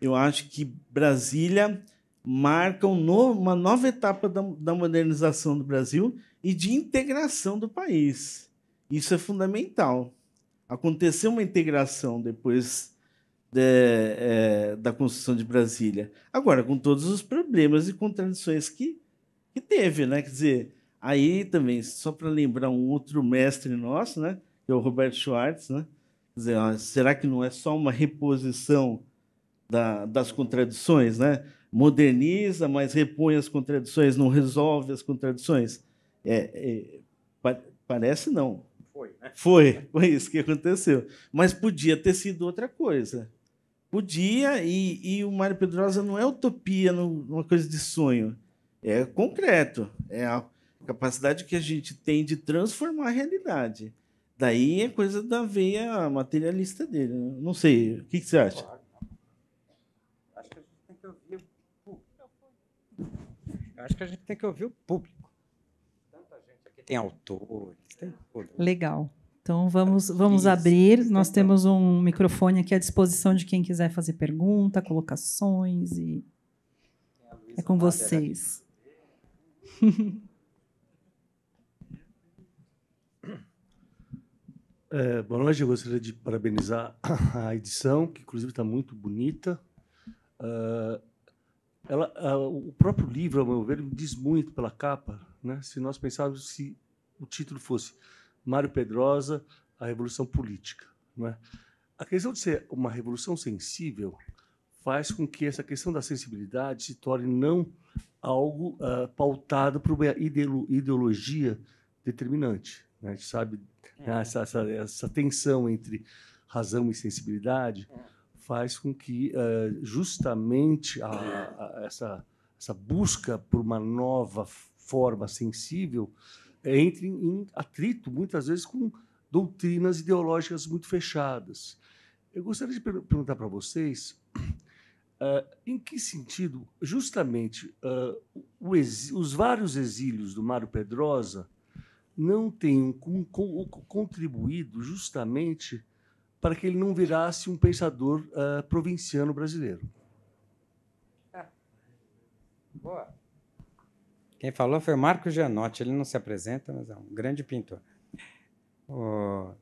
S3: Eu acho que Brasília marca um uma nova etapa da, da modernização do Brasil e de integração do país. Isso é fundamental. Aconteceu uma integração depois né, eh, da, é, da de Brasília. Agora, com todos os problemas e contradições que, que teve, né? Quer dizer, aí também, só para lembrar um outro mestre nosso, né? Que é o Roberto Schwartz, né? Quer dizer, ó, será que não é só uma reposição da, das contradições, né? Moderniza, mas repõe as contradições, não resolve as contradições? É, é pa parece não. Foi, né? Foi, foi isso que aconteceu. Mas podia ter sido outra coisa. Podia, e, e o Mário Pedrosa não é utopia, não, uma coisa de sonho. É concreto. É a capacidade que a gente tem de transformar a realidade. Daí é coisa da veia materialista dele. Né? Não sei. O que, que você acha?
S4: Acho que a gente tem que ouvir o público. Acho que a gente tem que ouvir o público. Tanta gente aqui tem autores, tem
S2: tudo. Legal. Então vamos, vamos Isso. abrir. Nós temos um microfone aqui à disposição de quem quiser fazer pergunta, colocações e é com vocês.
S5: É, boa noite, eu gostaria de parabenizar a edição, que inclusive está muito bonita. Uh, ela, uh, o próprio livro, ao meu ver, diz muito pela capa. Né? Se nós pensarmos se o título fosse Mário Pedrosa, a revolução política. Não é? A questão de ser uma revolução sensível faz com que essa questão da sensibilidade se torne não algo uh, pautado por uma ideologia determinante. Né? A gente sabe é. Né, essa, essa, essa, tensão entre razão e sensibilidade é. faz com que uh, justamente a, a, essa, essa busca por uma nova forma sensível entre em atrito, muitas vezes, com doutrinas ideológicas muito fechadas. Eu gostaria de perguntar para vocês uh, em que sentido, justamente, uh, os vários exílios do Mário Pedrosa não tenham com, com, contribuído justamente para que ele não virasse um pensador uh, provinciano brasileiro.
S6: Boa.
S4: Quem falou foi o Marco Gianotti. Ele não se apresenta, mas é um grande pintor. O...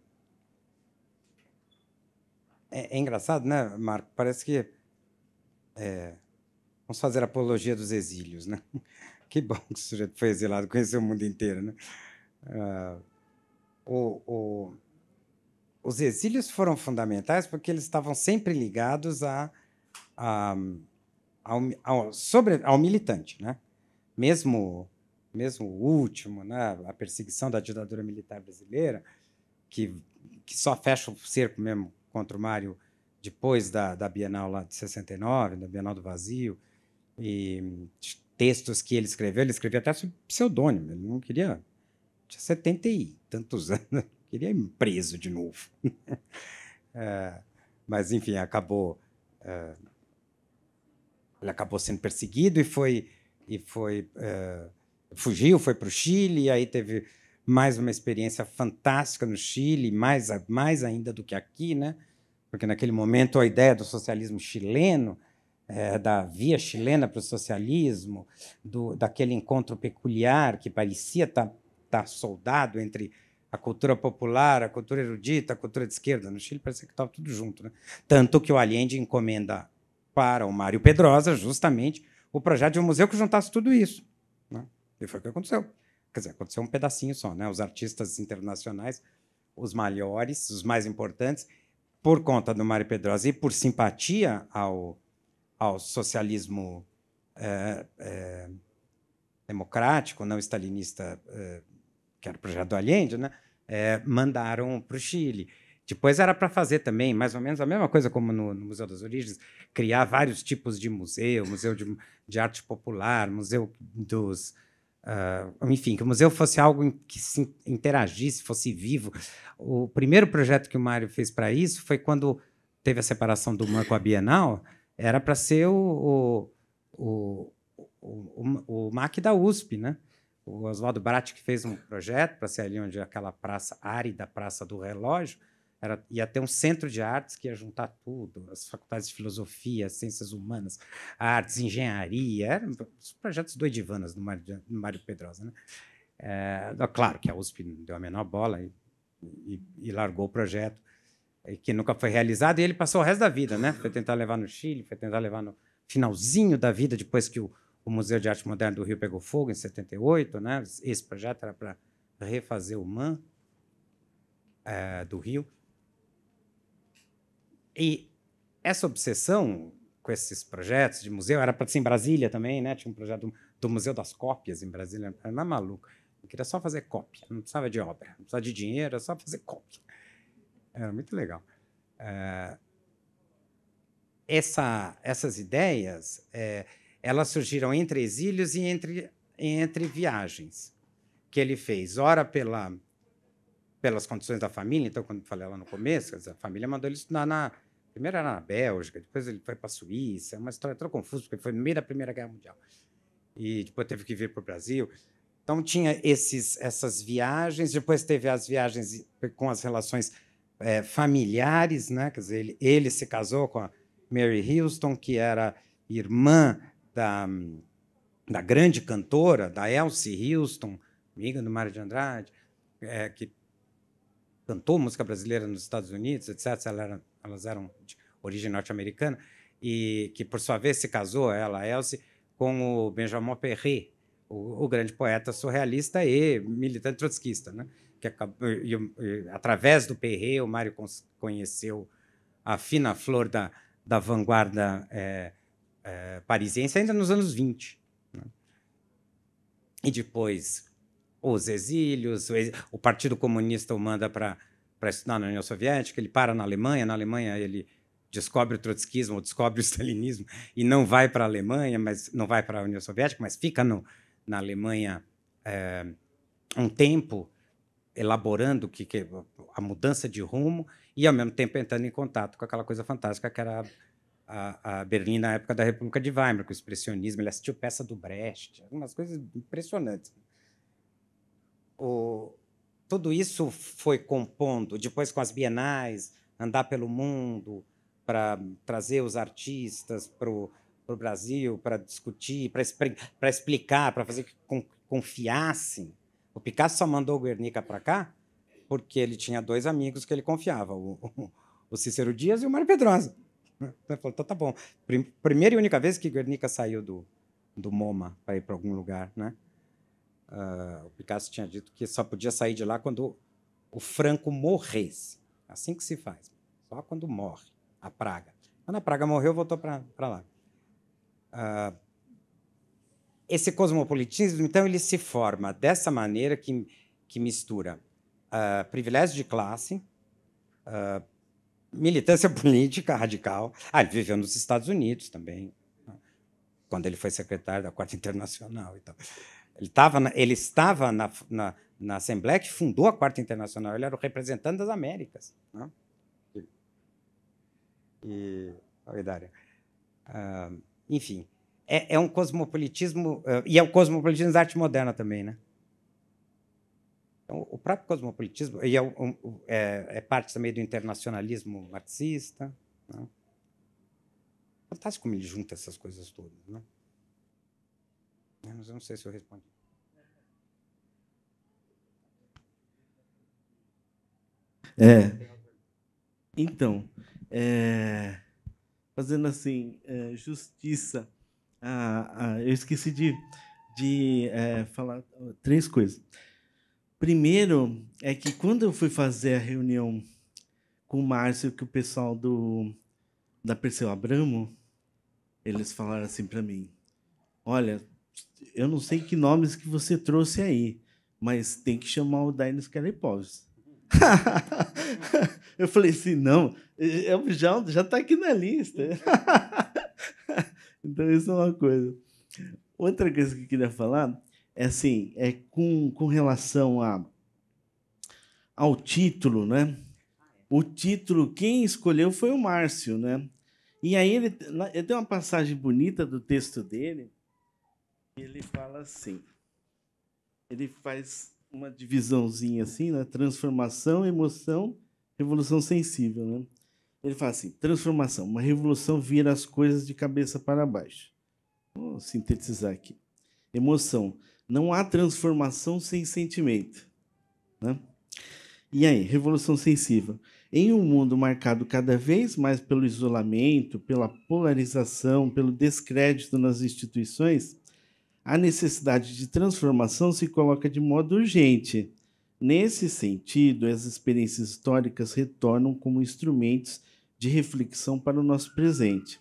S4: É, é, engraçado, né, Marco? Parece que. É... Vamos fazer apologia dos exílios, né? Que bom que o sujeito foi exilado, conheceu o mundo inteiro, né? Uh... o, o os exílios foram fundamentais porque eles estavam sempre ligados a, a, ao, ao, sobre, ao militante, né? mesmo mesmo o último, né, a perseguição da ditadura militar brasileira, que, que só fecha o cerco mesmo contra o Mário depois da, da Bienal lá de 69, da Bienal do Vazio, e textos que ele escreveu, ele escrevia até sob pseudônimo, ele não queria. Tinha setenta e tantos anos, queria ir preso de novo. é, mas, enfim, acabou. É, ele acabou sendo perseguido e foi e foi uh, fugiu, foi para o Chile, e aí teve mais uma experiência fantástica no Chile, mais, mais ainda do que aqui, né? porque naquele momento a ideia do socialismo chileno, é, da via chilena para o socialismo, do, daquele encontro peculiar que parecia estar tá, tá soldado entre a cultura popular, a cultura erudita, a cultura de esquerda. No Chile parecia que estava tudo junto. Né? Tanto que o Allende encomenda para o Mário Pedrosa justamente o projeto de um museu que juntasse tudo isso. Né? E foi o que aconteceu. Quer dizer, aconteceu um pedacinho só. Né? Os artistas internacionais, os maiores, os mais importantes, por conta do Mário Pedrosa e por simpatia ao, ao socialismo é, é, democrático, não estalinista, é, que era o projeto do Allende, né? mandaram para o Chile. Depois era para fazer também, mais ou menos a mesma coisa como no, no, Museu das Origens, criar vários tipos de museu, museu de, de arte popular, museu dos, Uh, enfim, que o museu fosse algo que se interagisse, fosse vivo. O primeiro projeto que o Mário fez para isso foi quando teve a separação do MAN com a Bienal, era para ser o, o, o, o, o MAC da USP, né? O Oswaldo Bratti que fez um projeto para ser ali onde aquela praça árida, praça do relógio, era, ia ter um centro de artes que ia juntar tudo, as faculdades de filosofia, ciências humanas, artes, engenharia, eram os projetos doidivanas do Mário, Mário Pedrosa. Né? É, é, claro que a USP deu a menor bola e, e, e largou o projeto, que nunca foi realizado, e ele passou o resto da vida, né? Foi tentar levar no Chile, foi tentar levar no finalzinho da vida, depois que o, o Museu de Arte Moderna do Rio pegou fogo, em 78, né? Esse projeto era para refazer o MAN é, do Rio. E essa obsessão com esses projetos de museu, era para ser em Brasília também, né? Tinha um projeto do, Museu das Cópias em Brasília, era mais maluco. Eu queria só fazer cópia, não precisava de obra, não precisava de dinheiro, era só fazer cópia. Era muito legal. Eh, essa, essas ideias, é, elas surgiram entre exílios e entre, entre viagens que ele fez, ora pela, pelas condições da família, então, quando falei lá no começo, a família mandou ele estudar na Primeiro era na Bélgica, depois ele foi para a Suíça, é uma história tão confusa, porque foi no meio da Primeira Guerra Mundial. E depois teve que vir para o Brasil. Então tinha esses, essas viagens, depois teve as viagens com as relações é, familiares, né? Quer dizer, ele, ele se casou com a Mary Houston, que era irmã da, da grande cantora, da Elsie Houston, amiga do Mário de Andrade, é, que cantou música brasileira nos Estados Unidos, etc. Ela era elas eram de origem norte-americana, e que, por sua vez, se casou, ela, Elsie, com o Benjamin Perret, o, o, grande poeta surrealista e militante trotskista, né? Que e, e, através do Perret, o Mário conheceu a fina flor da, da vanguarda é, é, parisiense ainda nos anos 20. Né? E depois os exílios, o, ex, o Partido Comunista o manda para para estudar na União Soviética, ele para na Alemanha, na Alemanha ele descobre o trotskismo ou descobre o stalinismo e não vai para a Alemanha, mas não vai para a União Soviética, mas fica no, na Alemanha é, um tempo elaborando que, que, a mudança de rumo e ao mesmo tempo entrando em contato com aquela coisa fantástica que era a, a Berlim na época da República de Weimar, com o expressionismo, ele assistiu peça do Brecht, umas coisas impressionantes. O, tudo isso foi compondo, depois com as bienais, andar pelo mundo para trazer os artistas para o Brasil, para discutir, para explicar, para fazer que confiassem. O Picasso só mandou o Guernica para cá porque ele tinha dois amigos que ele confiava, o, o Cícero Dias e o Mário Pedrosa. Ele falou, então tá bom. Primeira e única vez que Guernica saiu do, do MoMA para ir para algum lugar, né? Uh, o Picasso tinha dito que só podia sair de lá quando o Franco morresse. É assim que se faz, só quando morre a praga. Quando a praga morreu, voltou para lá. Uh, esse cosmopolitismo, então, ele se forma dessa maneira que, que mistura uh, privilégio de classe, uh, militância política radical. Ah, ele viveu nos Estados Unidos também, né, quando ele foi secretário da Quarta Internacional e tal. Ele, tava na, ele estava na, na, na, Assembleia que fundou a Quarta Internacional, ele era o representante das Américas. Né? E, olha, Uh, enfim, é, é, um cosmopolitismo, uh, e é um cosmopolitismo da arte moderna também, né? Então, o próprio cosmopolitismo e é, é, é parte também do internacionalismo marxista. Né? Fantástico como ele junta essas coisas todas, né? Né, eu não sei se eu respondi.
S3: É. Então, é, fazendo assim, é, justiça. Ah, ah, eu esqueci de, de é, falar três coisas. Primeiro é que quando eu fui fazer a reunião com o Márcio, que o pessoal do da Perseu Abramo, eles falaram assim para mim: Olha, eu não sei que nomes que você trouxe aí, mas tem que chamar o Dainis Karapovs. eu falei assim, não, eu é, é, já já está aqui na lista. então isso é uma coisa. Outra coisa que eu queria falar é assim, é com, com relação a ao título, né? O título quem escolheu foi o Márcio, né? E aí ele, eu tem uma passagem bonita do texto dele ele fala assim. Ele faz uma divisãozinha assim, né? Transformação, emoção, revolução sensível, né? Ele fala assim: transformação, uma revolução vira as coisas de cabeça para baixo. Vou sintetizar aqui. Emoção, não há transformação sem sentimento. Né? E aí, revolução sensível. Em um mundo marcado cada vez mais pelo isolamento, pela polarização, pelo descrédito nas instituições, a necessidade de transformação se coloca de modo urgente. Nesse sentido, as experiências históricas retornam como instrumentos de reflexão para o nosso presente.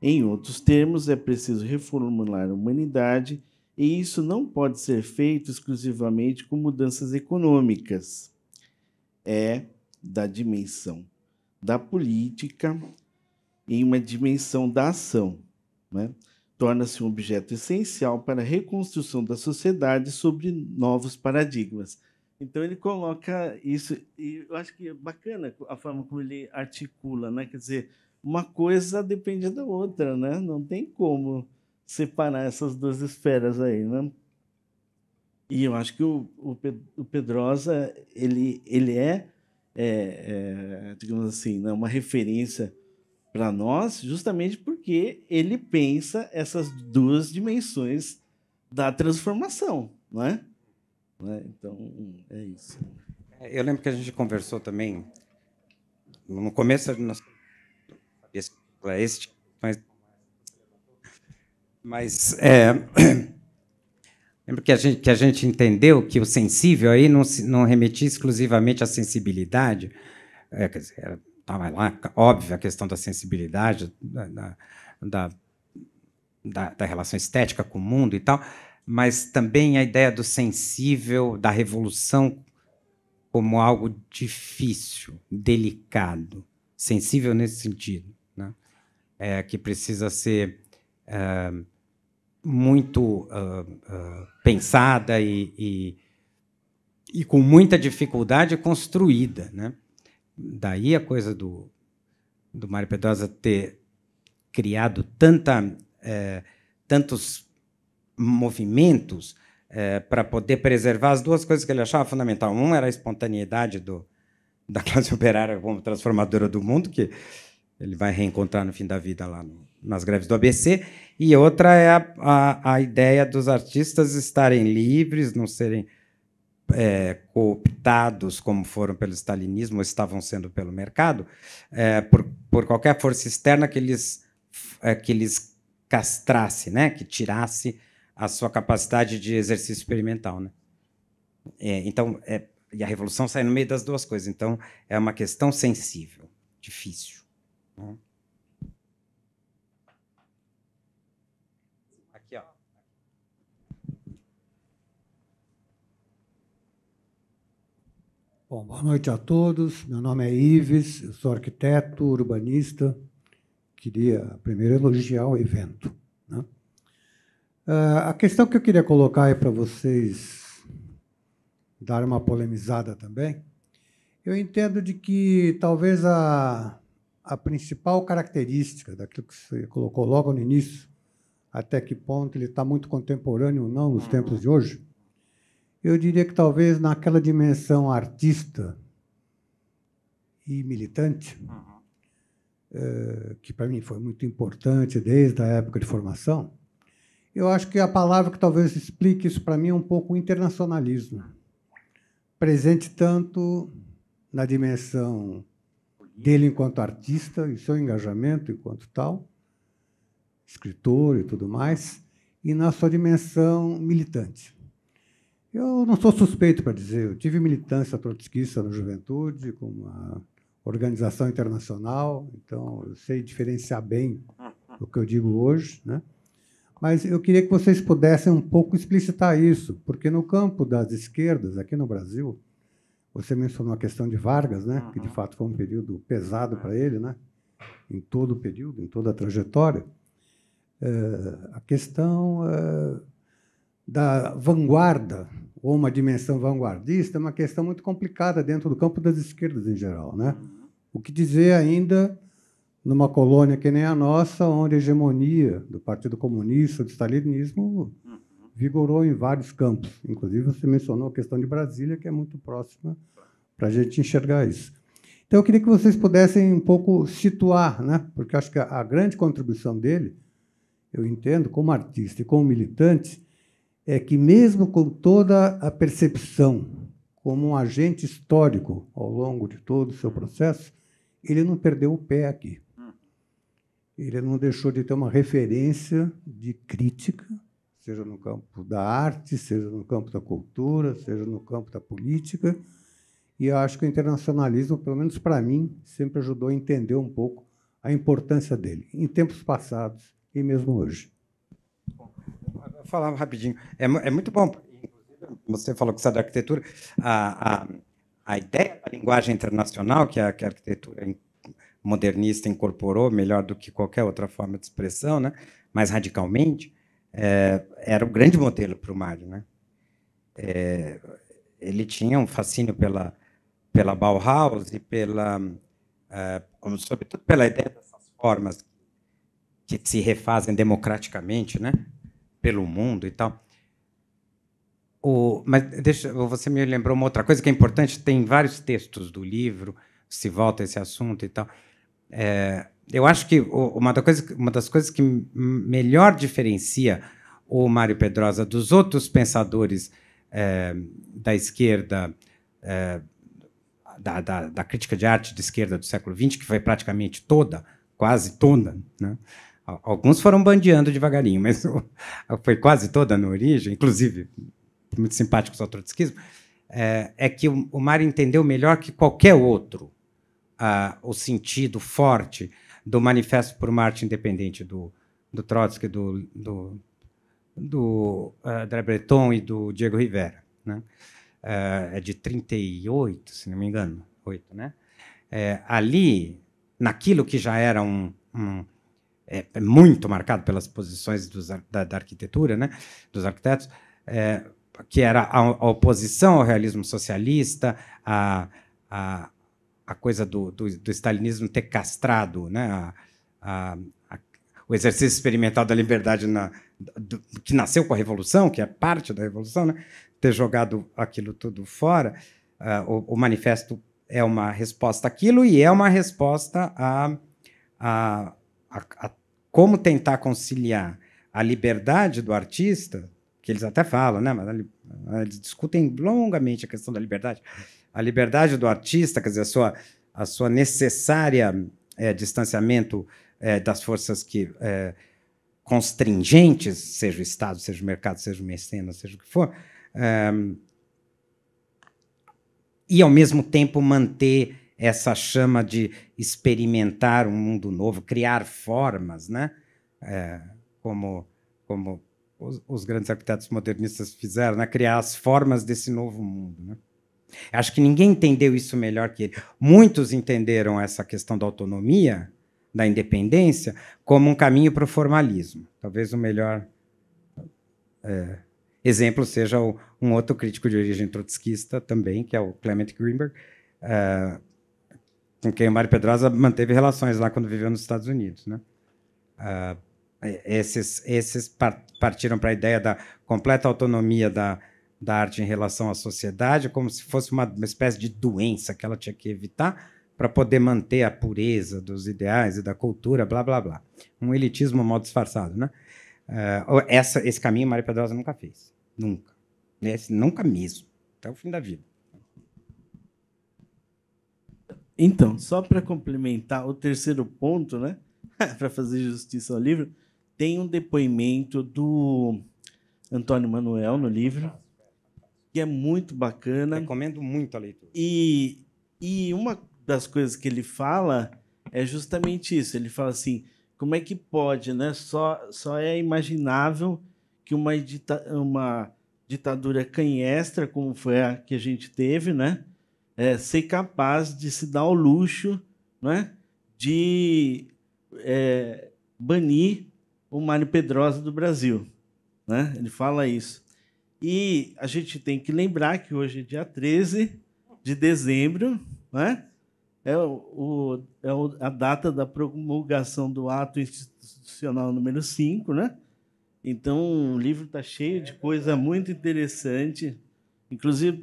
S3: Em outros termos, é preciso reformular a humanidade, e isso não pode ser feito exclusivamente com mudanças econômicas. É da dimensão da política em uma dimensão da ação. Né? torna-se um objeto essencial para a reconstrução da sociedade sobre novos paradigmas. Então ele coloca isso e eu acho que é bacana a forma como ele articula, né? Quer dizer, uma coisa depende da outra, né? Não tem como separar essas duas esferas aí, né? E eu acho que o, o Pedrosa ele ele é, é, é digamos assim, né? uma referência para nós, justamente porque ele pensa essas duas dimensões da transformação, não é? Não é? Então, é isso.
S4: É, eu lembro que a gente conversou também, no começo, nós para este, mas, mas é, lembro que a, gente, que a gente entendeu que o sensível aí não, não remetia exclusivamente à sensibilidade, é, quer dizer, era Tá, vai lá, óbvio, a questão da sensibilidade, da, da, da, da relação estética com o mundo e tal, mas também a ideia do sensível, da revolução como algo difícil, delicado, sensível nesse sentido, né? é, que precisa ser é, muito é, pensada e, e, e, com muita dificuldade construída, né? daí a coisa do, do Mário Pedrosa ter criado tanta, é, tantos movimentos é, para poder preservar as duas coisas que ele achava fundamental. Um era a espontaneidade do, da classe operária como transformadora do mundo, que ele vai reencontrar no fim da vida lá no, nas greves do ABC, e outra é a, a, a, ideia dos artistas estarem livres, não serem é, cooptados, como foram pelo stalinismo, ou estavam sendo pelo mercado, é, por, por qualquer força externa que lhes, é, que eles castrasse, né? que tirasse a sua capacidade de exercício experimental. Né? É, então, é, e a revolução sai no meio das duas coisas. Então, é uma questão sensível, difícil. Né?
S5: Bom,
S6: boa noite a todos. Meu nome é Ives, eu sou arquiteto, urbanista. Queria primeiro elogiar o evento. Né? Ah, a questão que eu queria colocar aí para vocês dar uma polemizada também, eu entendo de que talvez a, a principal característica daquilo que você colocou logo no início, até que ponto ele está muito contemporâneo ou não nos tempos de hoje, eu diria que talvez naquela dimensão artista e militante, uhum. é, que para mim foi muito importante desde a época de formação, eu acho que a palavra que talvez explique isso para mim é um pouco o internacionalismo, presente tanto na dimensão dele enquanto artista e seu engajamento enquanto tal, escritor e tudo mais, e na sua dimensão militante. Eu não sou suspeito para dizer, eu tive militância trotskista na juventude, com uma organização internacional, então eu sei diferenciar bem o que eu digo hoje, né? Mas eu queria que vocês pudessem um pouco explicitar isso, porque no campo das esquerdas, aqui no Brasil, você mencionou a questão de Vargas, né? que de uhum. fato foi um período pesado para é. ele, né? em todo o período, em toda a trajetória. É, a questão é, da vanguarda ou uma dimensão vanguardista, é uma questão muito complicada dentro do campo das esquerdas em geral. Né? Uhum. O que dizer ainda numa colônia que nem a nossa, onde a hegemonia do Partido Comunista, do stalinismo, uhum. vigorou em vários campos. Inclusive, você mencionou a questão de Brasília, que é muito próxima para a gente enxergar isso. Então, eu queria que vocês pudessem um pouco situar, né? porque acho que a grande contribuição dele, eu entendo, como artista e como militante, é que, mesmo com toda a percepção como um agente histórico ao longo de todo o seu processo, ele não perdeu o pé aqui. Ele não deixou de ter uma referência de crítica, seja no campo da arte, seja no campo da cultura, seja no campo da política. E eu acho que o internacionalismo, pelo menos para mim, sempre ajudou a entender um pouco a importância dele, em tempos passados e mesmo hoje
S4: falar rapidinho. É, é muito bom, você falou que você é da arquitetura, a, a, a ideia da linguagem internacional que a, que a arquitetura modernista incorporou, melhor do que qualquer outra forma de expressão, né? mais radicalmente, é, era o grande modelo para o Mário. Né? É, ele tinha um fascínio pela, pela Bauhaus e pela, é, sobretudo pela ideia dessas formas que se refazem democraticamente, né? pelo mundo e tal. O, mas deixa, você me lembrou uma outra coisa que é importante, tem vários textos do livro, se volta a esse assunto e tal. É, eu acho que uma, da coisa, uma das coisas que melhor diferencia o Mário Pedrosa dos outros pensadores é, da esquerda, é, da, da, da, crítica de arte de esquerda do século XX, que foi praticamente toda, quase toda, né? Alguns foram bandeando devagarinho, mas foi quase toda na origem, inclusive, muito simpático ao trotskismo, é, é que o Mário entendeu melhor que qualquer outro o sentido forte do Manifesto por uma Arte Independente do, do Trotsky, do, do, do uh, Breton e do Diego Rivera. Né? Uh, é de 38, se não me engano, 8, né? É, ali, naquilo que já era um, um é, é muito marcado pelas posições dos, da, da, arquitetura, né, dos arquitetos, é, que era a, a, oposição ao realismo socialista, a, a, a coisa do, do, do stalinismo ter castrado né, a, a, a, o exercício experimental da liberdade na, do, que nasceu com a Revolução, que é parte da Revolução, né, ter jogado aquilo tudo fora. Uh, o, o, manifesto é uma resposta àquilo e é uma resposta a, a, a, a, como tentar conciliar a liberdade do artista, que eles até falam, né? Mas eles discutem longamente a questão da liberdade. A liberdade do artista, quer dizer, a sua, a sua necessária é, distanciamento é, das forças que é, constringentes, seja o Estado, seja o mercado, seja o mecenas, seja o que for, e ao mesmo tempo manter essa chama de experimentar um mundo novo, criar formas, né? É, como como os, os, grandes arquitetos modernistas fizeram, né? criar as formas desse novo mundo. Né? Acho que ninguém entendeu isso melhor que ele. Muitos entenderam essa questão da autonomia, da independência, como um caminho para o formalismo. Talvez o melhor é, exemplo seja o, um outro crítico de origem trotskista também, que é o Clement Greenberg, é, com quem o Mário Pedrosa manteve relações lá quando viveu nos Estados Unidos. Né? Uh, esses, esses partiram para a ideia da completa autonomia da, da arte em relação à sociedade, como se fosse uma, espécie de doença que ela tinha que evitar para poder manter a pureza dos ideais e da cultura, blá, blá, blá. Um elitismo mal disfarçado, né? Uh, essa, esse caminho Maria Pedrosa nunca
S3: fez. Nunca. Esse, nunca mesmo. Até o fim da vida. Então, só para complementar o terceiro ponto, né? para fazer justiça ao livro, tem um depoimento do Antônio Manuel no livro, que é muito bacana. Recomendo muito a leitura. E, e uma das coisas que ele fala é justamente isso. Ele fala assim: como é que pode, né? Só, só é imaginável que uma, dita uma ditadura canhestra, como foi a que a gente teve, né? é, ser capaz de se dar ao luxo né, de é, banir o Mário Pedrosa do Brasil. Né? Ele fala isso. E a gente tem que lembrar que hoje é dia 13 de dezembro, né? é, o, é a data da promulgação do ato institucional número 5, né? Então, o livro está cheio de é coisa muito interessante. Inclusive,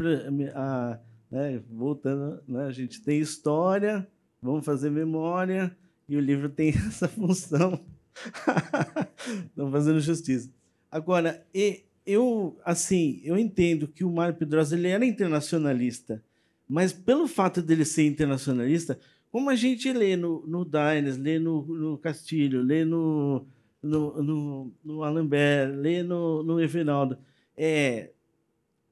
S3: a, né? Voltando, né? a gente tem história, vamos fazer memória, e o livro tem essa função. Estão fazendo justiça. Agora, eu assim, eu entendo que o Mário Pedrosa ele era internacionalista, mas pelo fato dele ser internacionalista, como a gente lê no, no Dines, lê no, no Castilho, lê no, no, no, no Alambert, lê no, no Everaldo, é,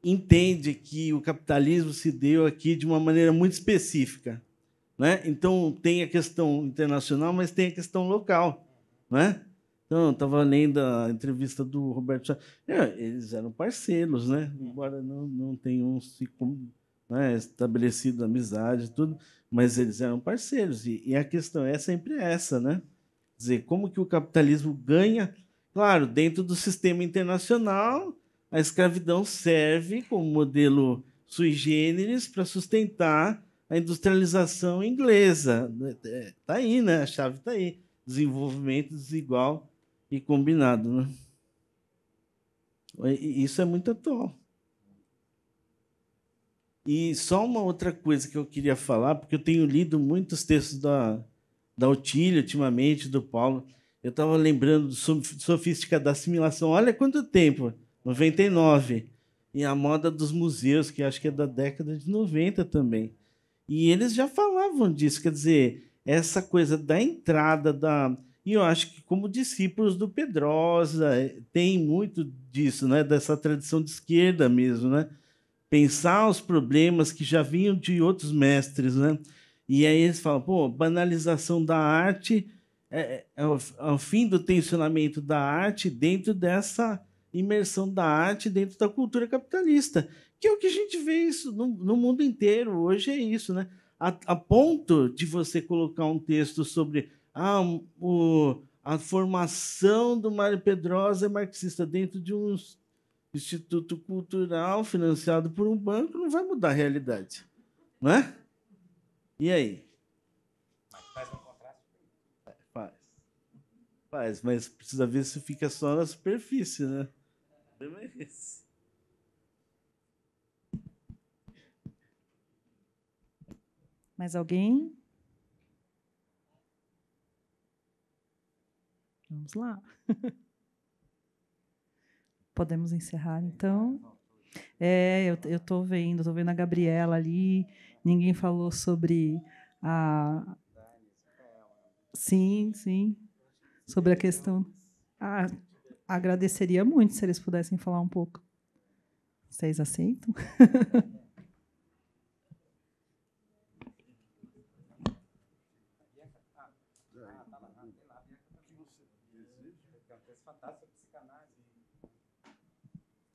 S3: entende que o capitalismo se deu aqui de uma maneira muito específica. Né? Então, tem a questão internacional, mas tem a questão local. Né? Então, estava lendo a entrevista do Roberto Chá. É, eles eram parceiros, né? Hum. embora não, não tenham se né, estabelecido amizade tudo, mas eles eram parceiros. E, e a questão é sempre essa, né? Quer dizer, como que o capitalismo ganha, claro, dentro do sistema internacional, a escravidão serve como modelo sui generis para sustentar a industrialização inglesa. Está é, é, aí, né? A chave está aí. Desenvolvimento desigual e combinado. Né? Isso é muito atual. E só uma outra coisa que eu queria falar, porque eu tenho lido muitos textos da, da Otília ultimamente, do Paulo. Eu estava lembrando do sofística da assimilação. Olha quanto tempo! 99. E a moda dos museus, que acho que é da década de 90 também. E eles já falavam disso, quer dizer, essa coisa da entrada da. E eu acho que, como discípulos do Pedrosa, eh, tem muito disso, né? dessa tradição de esquerda mesmo. Né? Pensar os problemas que já vinham de outros mestres. Né? E aí eles falam, pô, banalização da arte, é, é, é o, é o fim do tensionamento da arte dentro dessa imersão da arte dentro da cultura capitalista, que é o que a gente vê isso no, no mundo inteiro hoje é isso, né? A, a, ponto de você colocar um texto sobre ah, o, a formação do Mário Pedrosa é marxista dentro de um instituto cultural financiado por um banco, não vai mudar a realidade, né? E aí? Faz um contrato? Faz. Faz, mas precisa ver se fica só na superfície, né? problema é
S2: esse? Mais alguém? Vamos lá. Podemos encerrar, então. É, eu estou vendo, estou vendo a Gabriela ali. Ninguém falou sobre a. Sim, sim. Sobre a questão. Ah, agradeceria muito se eles pudessem falar um pouco. Vocês aceitam?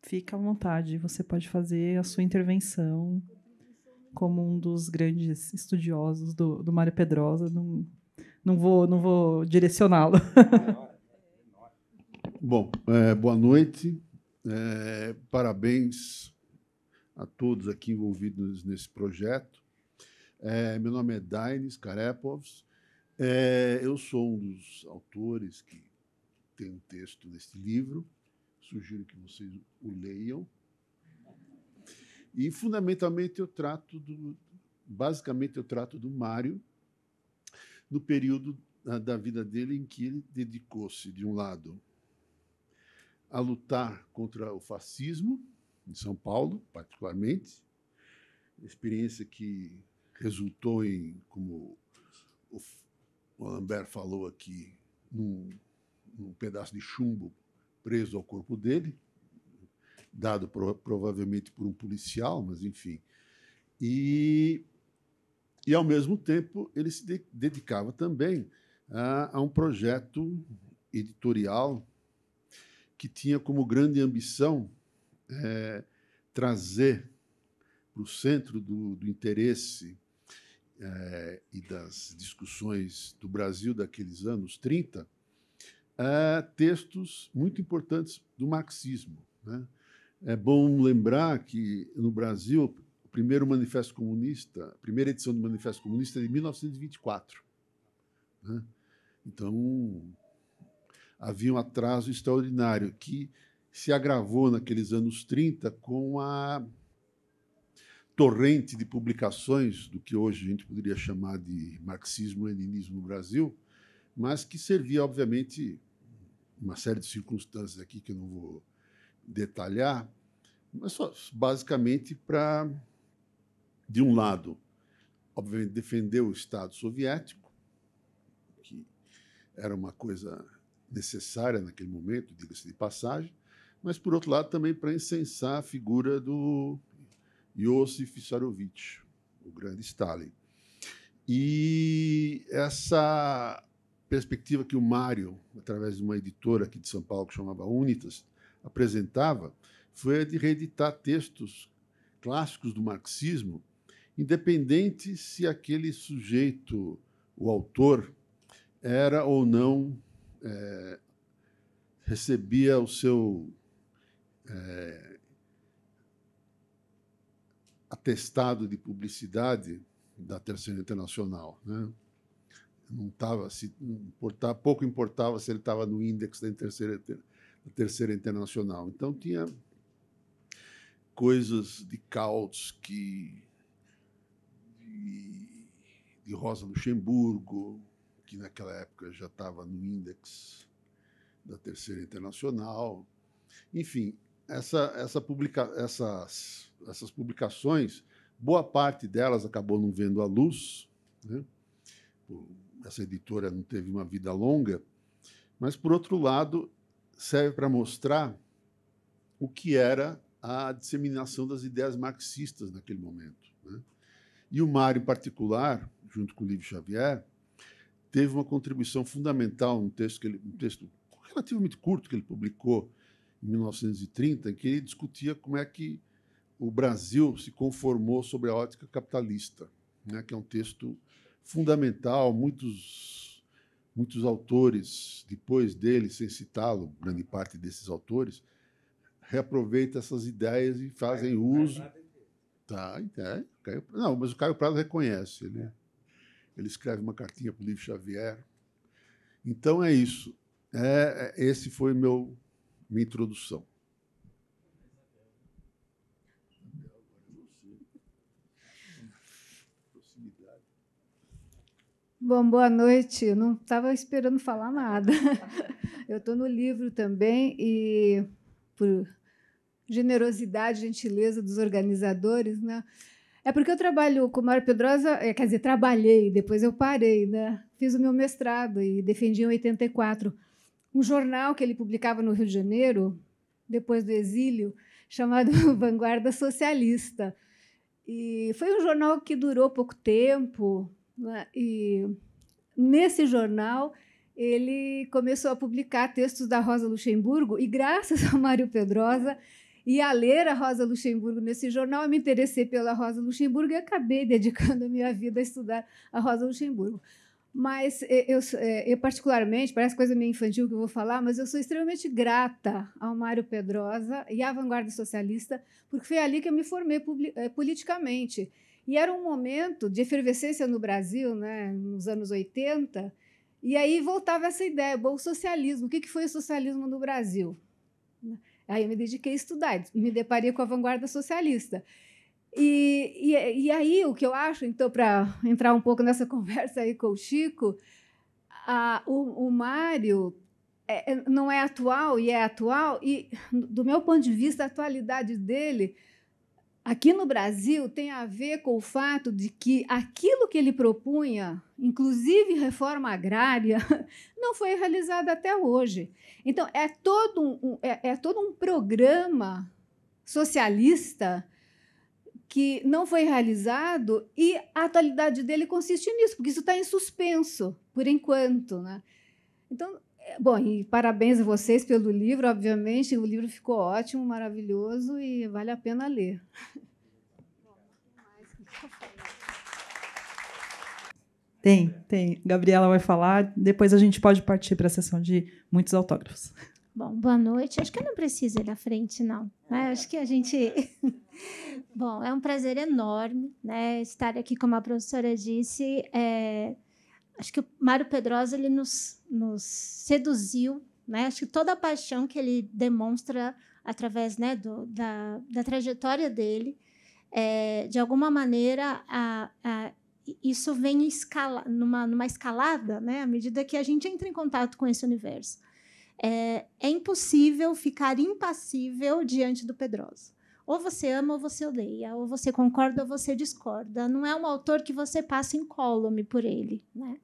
S2: Fica à vontade, você pode fazer a sua intervenção como um dos grandes estudiosos do, do Mário Pedrosa. Não, não vou, não vou direcioná-lo.
S7: Bom, é, boa noite. É, parabéns a todos aqui envolvidos nesse projeto. É, meu nome é Dainis Karepovs. É, eu sou um dos autores que tem um texto neste livro. Sugiro que vocês o leiam. E, fundamentalmente, eu trato do... Basicamente, eu trato do Mário no período da vida dele em que ele dedicou-se, de um lado, a lutar contra o fascismo, em São Paulo, particularmente, experiência que resultou em, como o Lambert falou aqui, num, num pedaço de chumbo preso ao corpo dele, dado pro, provavelmente por um policial, mas enfim. E, e ao mesmo tempo, ele se de, dedicava também a, a um projeto editorial que tinha como grande ambição é, trazer para o centro do, do interesse é, e das discussões do Brasil daqueles anos 30 é, textos muito importantes do marxismo. Né? É bom lembrar que no Brasil o primeiro manifesto comunista, a primeira edição do manifesto comunista é de 1924. Né? Então havia um atraso extraordinário que se agravou naqueles anos 30 com a torrente de publicações do que hoje a gente poderia chamar de marxismo-leninismo no Brasil, mas que servia, obviamente, uma série de circunstâncias aqui que eu não vou detalhar, mas só, basicamente para, de um lado, obviamente, defender o Estado soviético, que era uma coisa necessária naquele momento, diga-se de passagem, mas, por outro lado, também para incensar a figura do Iosif Sarovitch, o grande Stalin. E essa perspectiva que o Mário, através de uma editora aqui de São Paulo que chamava Unitas, apresentava foi a de reeditar textos clássicos do marxismo, independente se aquele sujeito, o autor, era ou não é, recebia o seu é, atestado de publicidade da Terceira Internacional. Né? Não tava, se importava, pouco importava se ele estava no índex da terceira, da terceira Internacional. Então tinha coisas de Kautsky, de, de Rosa Luxemburgo, que naquela época já estava no índex da Terceira Internacional. Enfim, essa, essa publica, essas, essas publicações, boa parte delas acabou não vendo a luz. Né? Essa editora não teve uma vida longa, mas, por outro lado, serve para mostrar o que era a disseminação das ideias marxistas naquele momento. Né? E o Mário, em particular, junto com o Livre Xavier, teve uma contribuição fundamental num texto, que ele, um texto relativamente curto que ele publicou em 1930, em que ele discutia como é que o Brasil se conformou sobre a ótica capitalista, né, que é um texto fundamental, muitos muitos autores depois dele, sem citá-lo, grande parte desses autores reaproveita essas ideias e fazem Caio uso. Prado. Tá, é, Caio, não, mas o Caio Prado reconhece, ele é. Né? ele escreve uma cartinha para o livro Xavier. Então é isso. É, é esse foi meu minha introdução.
S8: Bom, boa noite. Eu não estava esperando falar nada. Eu estou no livro também e por generosidade, gentileza dos organizadores, né? É porque eu trabalho com Mário Pedrosa, é, quer dizer, trabalhei, depois eu parei, né? Fiz o meu mestrado e defendi em 84 um jornal que ele publicava no Rio de Janeiro, depois do exílio, chamado Vanguarda Socialista. E foi um jornal que durou pouco tempo, né? e nesse jornal ele começou a publicar textos da Rosa Luxemburgo, e graças a Mário Pedrosa. É e a ler a Rosa Luxemburgo nesse jornal, eu me interessei pela Rosa Luxemburgo e acabei dedicando a minha vida a estudar a Rosa Luxemburgo. Mas eh, eu, eh, eu, particularmente, parece coisa meio infantil que eu vou falar, mas eu sou extremamente grata ao Mário Pedrosa e à vanguarda socialista, porque foi ali que eu me formei eh, politicamente. E era um momento de efervescência no Brasil, né, nos anos 80, e aí voltava essa ideia, bom, o socialismo, o que foi o socialismo no Brasil? Aí eu me dediquei a estudar, me deparei com a vanguarda socialista. E, e, e aí, o que eu acho, então, para entrar um pouco nessa conversa aí com o Chico, a, o, o Mário é, é, não é atual e é atual, e do meu ponto de vista, a atualidade dele aqui no Brasil tem a ver com o fato de que aquilo que ele propunha, inclusive reforma agrária, não foi realizado até hoje. Então, é todo um, é, é todo um programa socialista que não foi realizado e a atualidade dele consiste nisso, porque isso está em suspenso por enquanto. Né? Então, Bom, e parabéns a vocês pelo livro, obviamente. O livro ficou ótimo, maravilhoso e vale a pena ler.
S2: Tem, tem. Gabriela vai falar, depois a gente pode partir para a sessão de muitos autógrafos.
S9: Bom, boa noite. Acho que eu não preciso ir à frente, não. Né? Acho que a gente. Bom, é um prazer enorme né, estar aqui, como a professora disse. É acho que o Mário Pedrosa ele nos, nos seduziu, né? Acho que toda a paixão que ele demonstra através né, do, da, da trajetória dele, é, de alguma maneira, a, a, isso vem escala, numa, numa escalada, né? À medida que a gente entra em contato com esse universo. É, é impossível ficar impassível diante do Pedrosa. Ou você ama ou você odeia, ou você concorda ou você discorda. Não é um autor que você passa incólume por ele, né?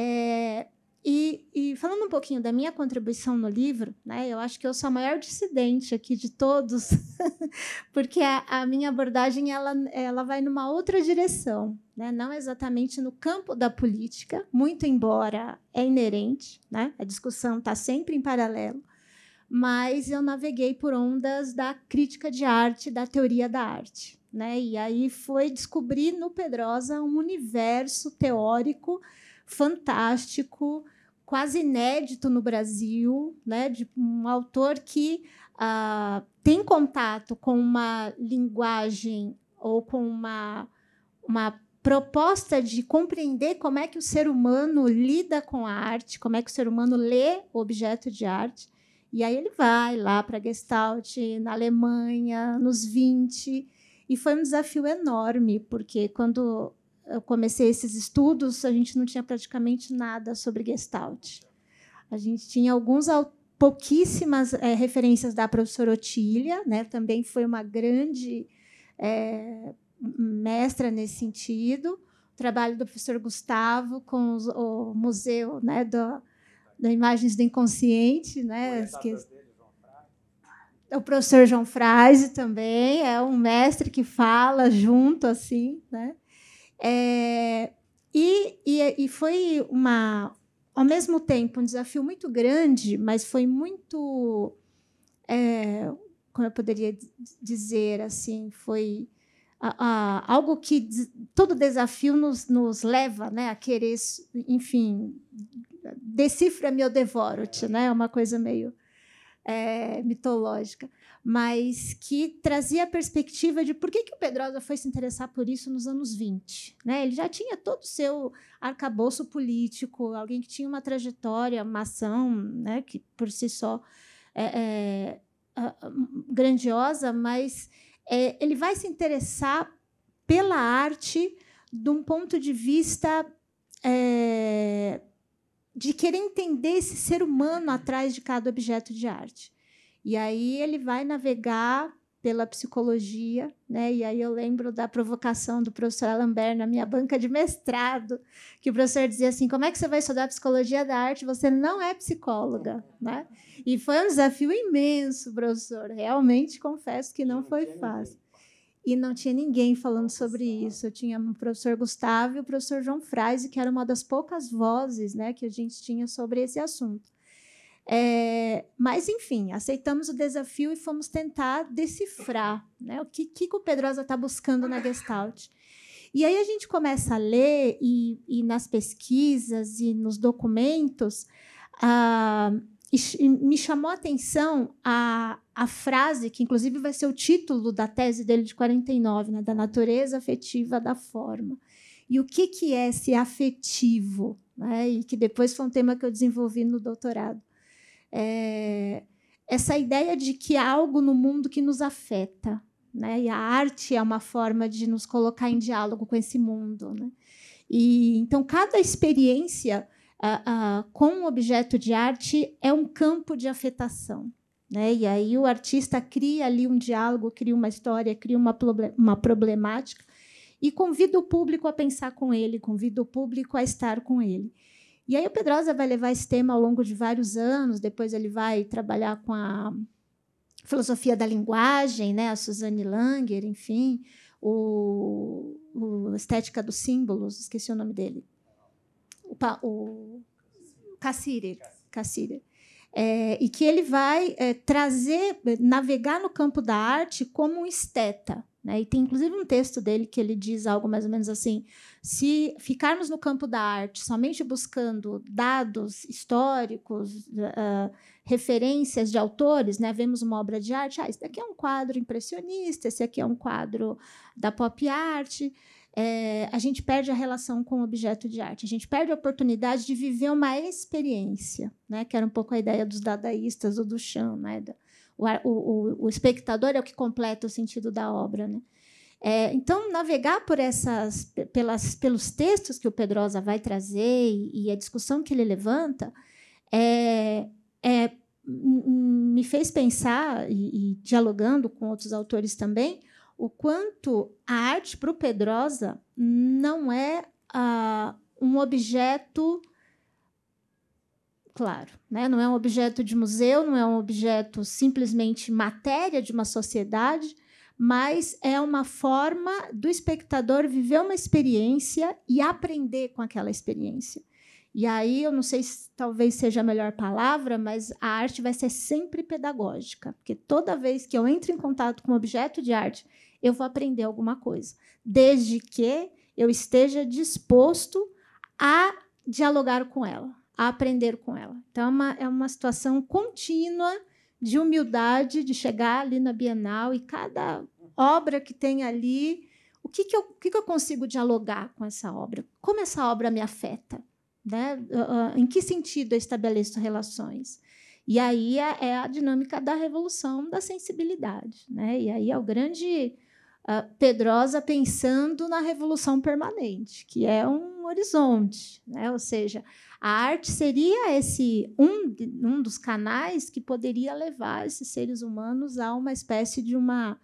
S9: É, e, e, falando um pouquinho da minha contribuição no livro, né, eu acho que eu sou a maior dissidente aqui de todos, porque a, a, minha abordagem ela, ela vai numa outra direção, né, não exatamente no campo da política, muito embora é inerente, né, a discussão está sempre em paralelo, mas eu naveguei por ondas da crítica de arte, da teoria da arte. Né, e aí foi descobrir no Pedrosa um universo teórico fantástico, quase inédito no Brasil, né, de um autor que uh, tem contato com uma linguagem ou com uma, uma proposta de compreender como é que o ser humano lida com a arte, como é que o ser humano lê o objeto de arte. E aí ele vai lá para Gestalt, na Alemanha, nos 20, e foi um desafio enorme, porque quando eu comecei esses estudos, a gente não tinha praticamente nada sobre Gestalt. A gente tinha alguns pouquíssimas é, referências da professora Otília, né? Também foi uma grande é, mestra nesse sentido. O trabalho do professor Gustavo com os, o museu, né? Do, da imagens do inconsciente, né? O professor João Fraze também é um mestre que fala junto assim, né? É, e, e, e foi uma, ao mesmo tempo um desafio muito grande, mas foi muito, é, como eu poderia dizer assim, foi a, a, algo que todo desafio nos, nos leva, né, a querer, enfim, decifra-me ou devoro-te, né, é uma coisa meio é, mitológica mas que trazia a perspectiva de por que, que o Pedrosa foi se interessar por isso nos anos 20. Né? Ele já tinha todo o seu arcabouço político, alguém que tinha uma trajetória, uma ação, né? que por si só é, é, é grandiosa, mas é, ele vai se interessar pela arte de um ponto de vista é, de querer entender esse ser humano atrás de cada objeto de arte. E aí ele vai navegar pela psicologia, né? E aí eu lembro da provocação do professor Alambert na minha banca de mestrado, que o professor dizia assim: "Como é que você vai estudar psicologia da arte? Você não é psicóloga", né? E foi um desafio imenso, professor. Realmente confesso que não foi fácil. E não tinha ninguém falando sobre isso. Eu tinha o professor Gustavo e o professor João Fraise, que era uma das poucas vozes, né, que a gente tinha sobre esse assunto. É, mas, enfim, aceitamos o desafio e fomos tentar decifrar né, o que, que o Pedrosa está buscando na Gestalt. E aí a gente começa a ler, e, e nas pesquisas e nos documentos, ah, e me chamou a atenção a, a frase, que inclusive vai ser o título da tese dele de 49, né, da natureza afetiva da forma. E o que, que é esse afetivo? Né, e que depois foi um tema que eu desenvolvi no doutorado é, essa ideia de que há algo no mundo que nos afeta. Né? E a arte é uma forma de nos colocar em diálogo com esse mundo. Né? E então cada experiência com um objeto de arte é um campo de afetação. Né? E aí o artista cria ali um diálogo, cria uma história, cria uma, uma problemática e convida o público a pensar com ele, convida o público a estar com ele. E aí o Pedrosa vai levar esse tema ao longo de vários anos, depois ele vai trabalhar com a filosofia da linguagem, né, a Suzanne Langer, enfim, o, o Estética dos Símbolos, esqueci o nome dele. O, o Cassirer. Cassirer. É, e que ele vai é, trazer, navegar no campo da arte como um esteta. Né? E tem inclusive um texto dele que ele diz algo mais ou menos assim: se ficarmos no campo da arte somente buscando dados históricos, uh, referências de autores, né? vemos uma obra de arte, ah, esse daqui é um quadro impressionista, esse aqui é um quadro da pop art. É, a gente perde a relação com o objeto de arte, a gente perde a oportunidade de viver uma experiência, né? que era um pouco a ideia dos dadaístas ou do Chan, né? Da, o, o, o espectador é o que completa o sentido da obra. Né? É, então, navegar por essas, pelas, pelos textos que o Pedrosa vai trazer e, e a discussão que ele levanta é, é, me fez pensar, e, e, dialogando com outros autores também, o quanto a arte para o Pedrosa não é ah, um objeto claro. Né? Não é um objeto de museu, não é um objeto simplesmente matéria de uma sociedade, mas é uma forma do espectador viver uma experiência e aprender com aquela experiência. E aí, eu não sei se talvez seja a melhor palavra, mas a arte vai ser sempre pedagógica, porque toda vez que eu entro em contato com um objeto de arte, eu vou aprender alguma coisa, desde que eu esteja disposto a dialogar com ela, a aprender com ela. Então, é uma, é uma situação contínua de humildade, de chegar ali na Bienal e cada obra que tem ali, o que, que, eu, o que, que eu consigo dialogar com essa obra? Como essa obra me afeta? Né? Ah, ah, em que sentido eu estabeleço relações? E aí é, é a dinâmica da revolução da sensibilidade. Né? E aí é o grande uh, Pedrosa pensando na revolução permanente, que é um horizonte, né? ou seja, a arte seria esse um, um dos canais que poderia levar esses seres humanos a uma espécie de uma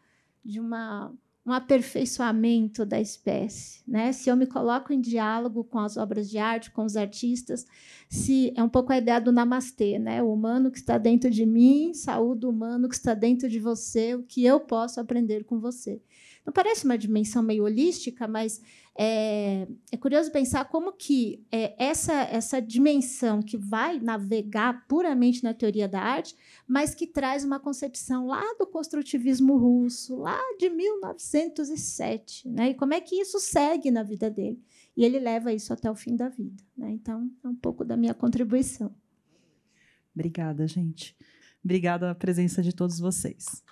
S9: de uma um aperfeiçoamento da espécie, né? Se eu me coloco em diálogo com as obras de arte, com os artistas, se é um pouco a ideia do namastê, né? O humano que está dentro de mim, saúde humano que está dentro de você, o que eu posso aprender com você. Não parece uma dimensão meio holística, mas é, é curioso pensar como que é, essa, essa dimensão que vai navegar puramente na teoria da arte, mas que traz uma concepção lá do construtivismo russo, lá de 1907, né? E como é que isso segue na vida dele? E ele leva isso até o fim da vida, né? Então, é um pouco da minha contribuição.
S2: Obrigada, gente. Obrigada a presença de todos vocês.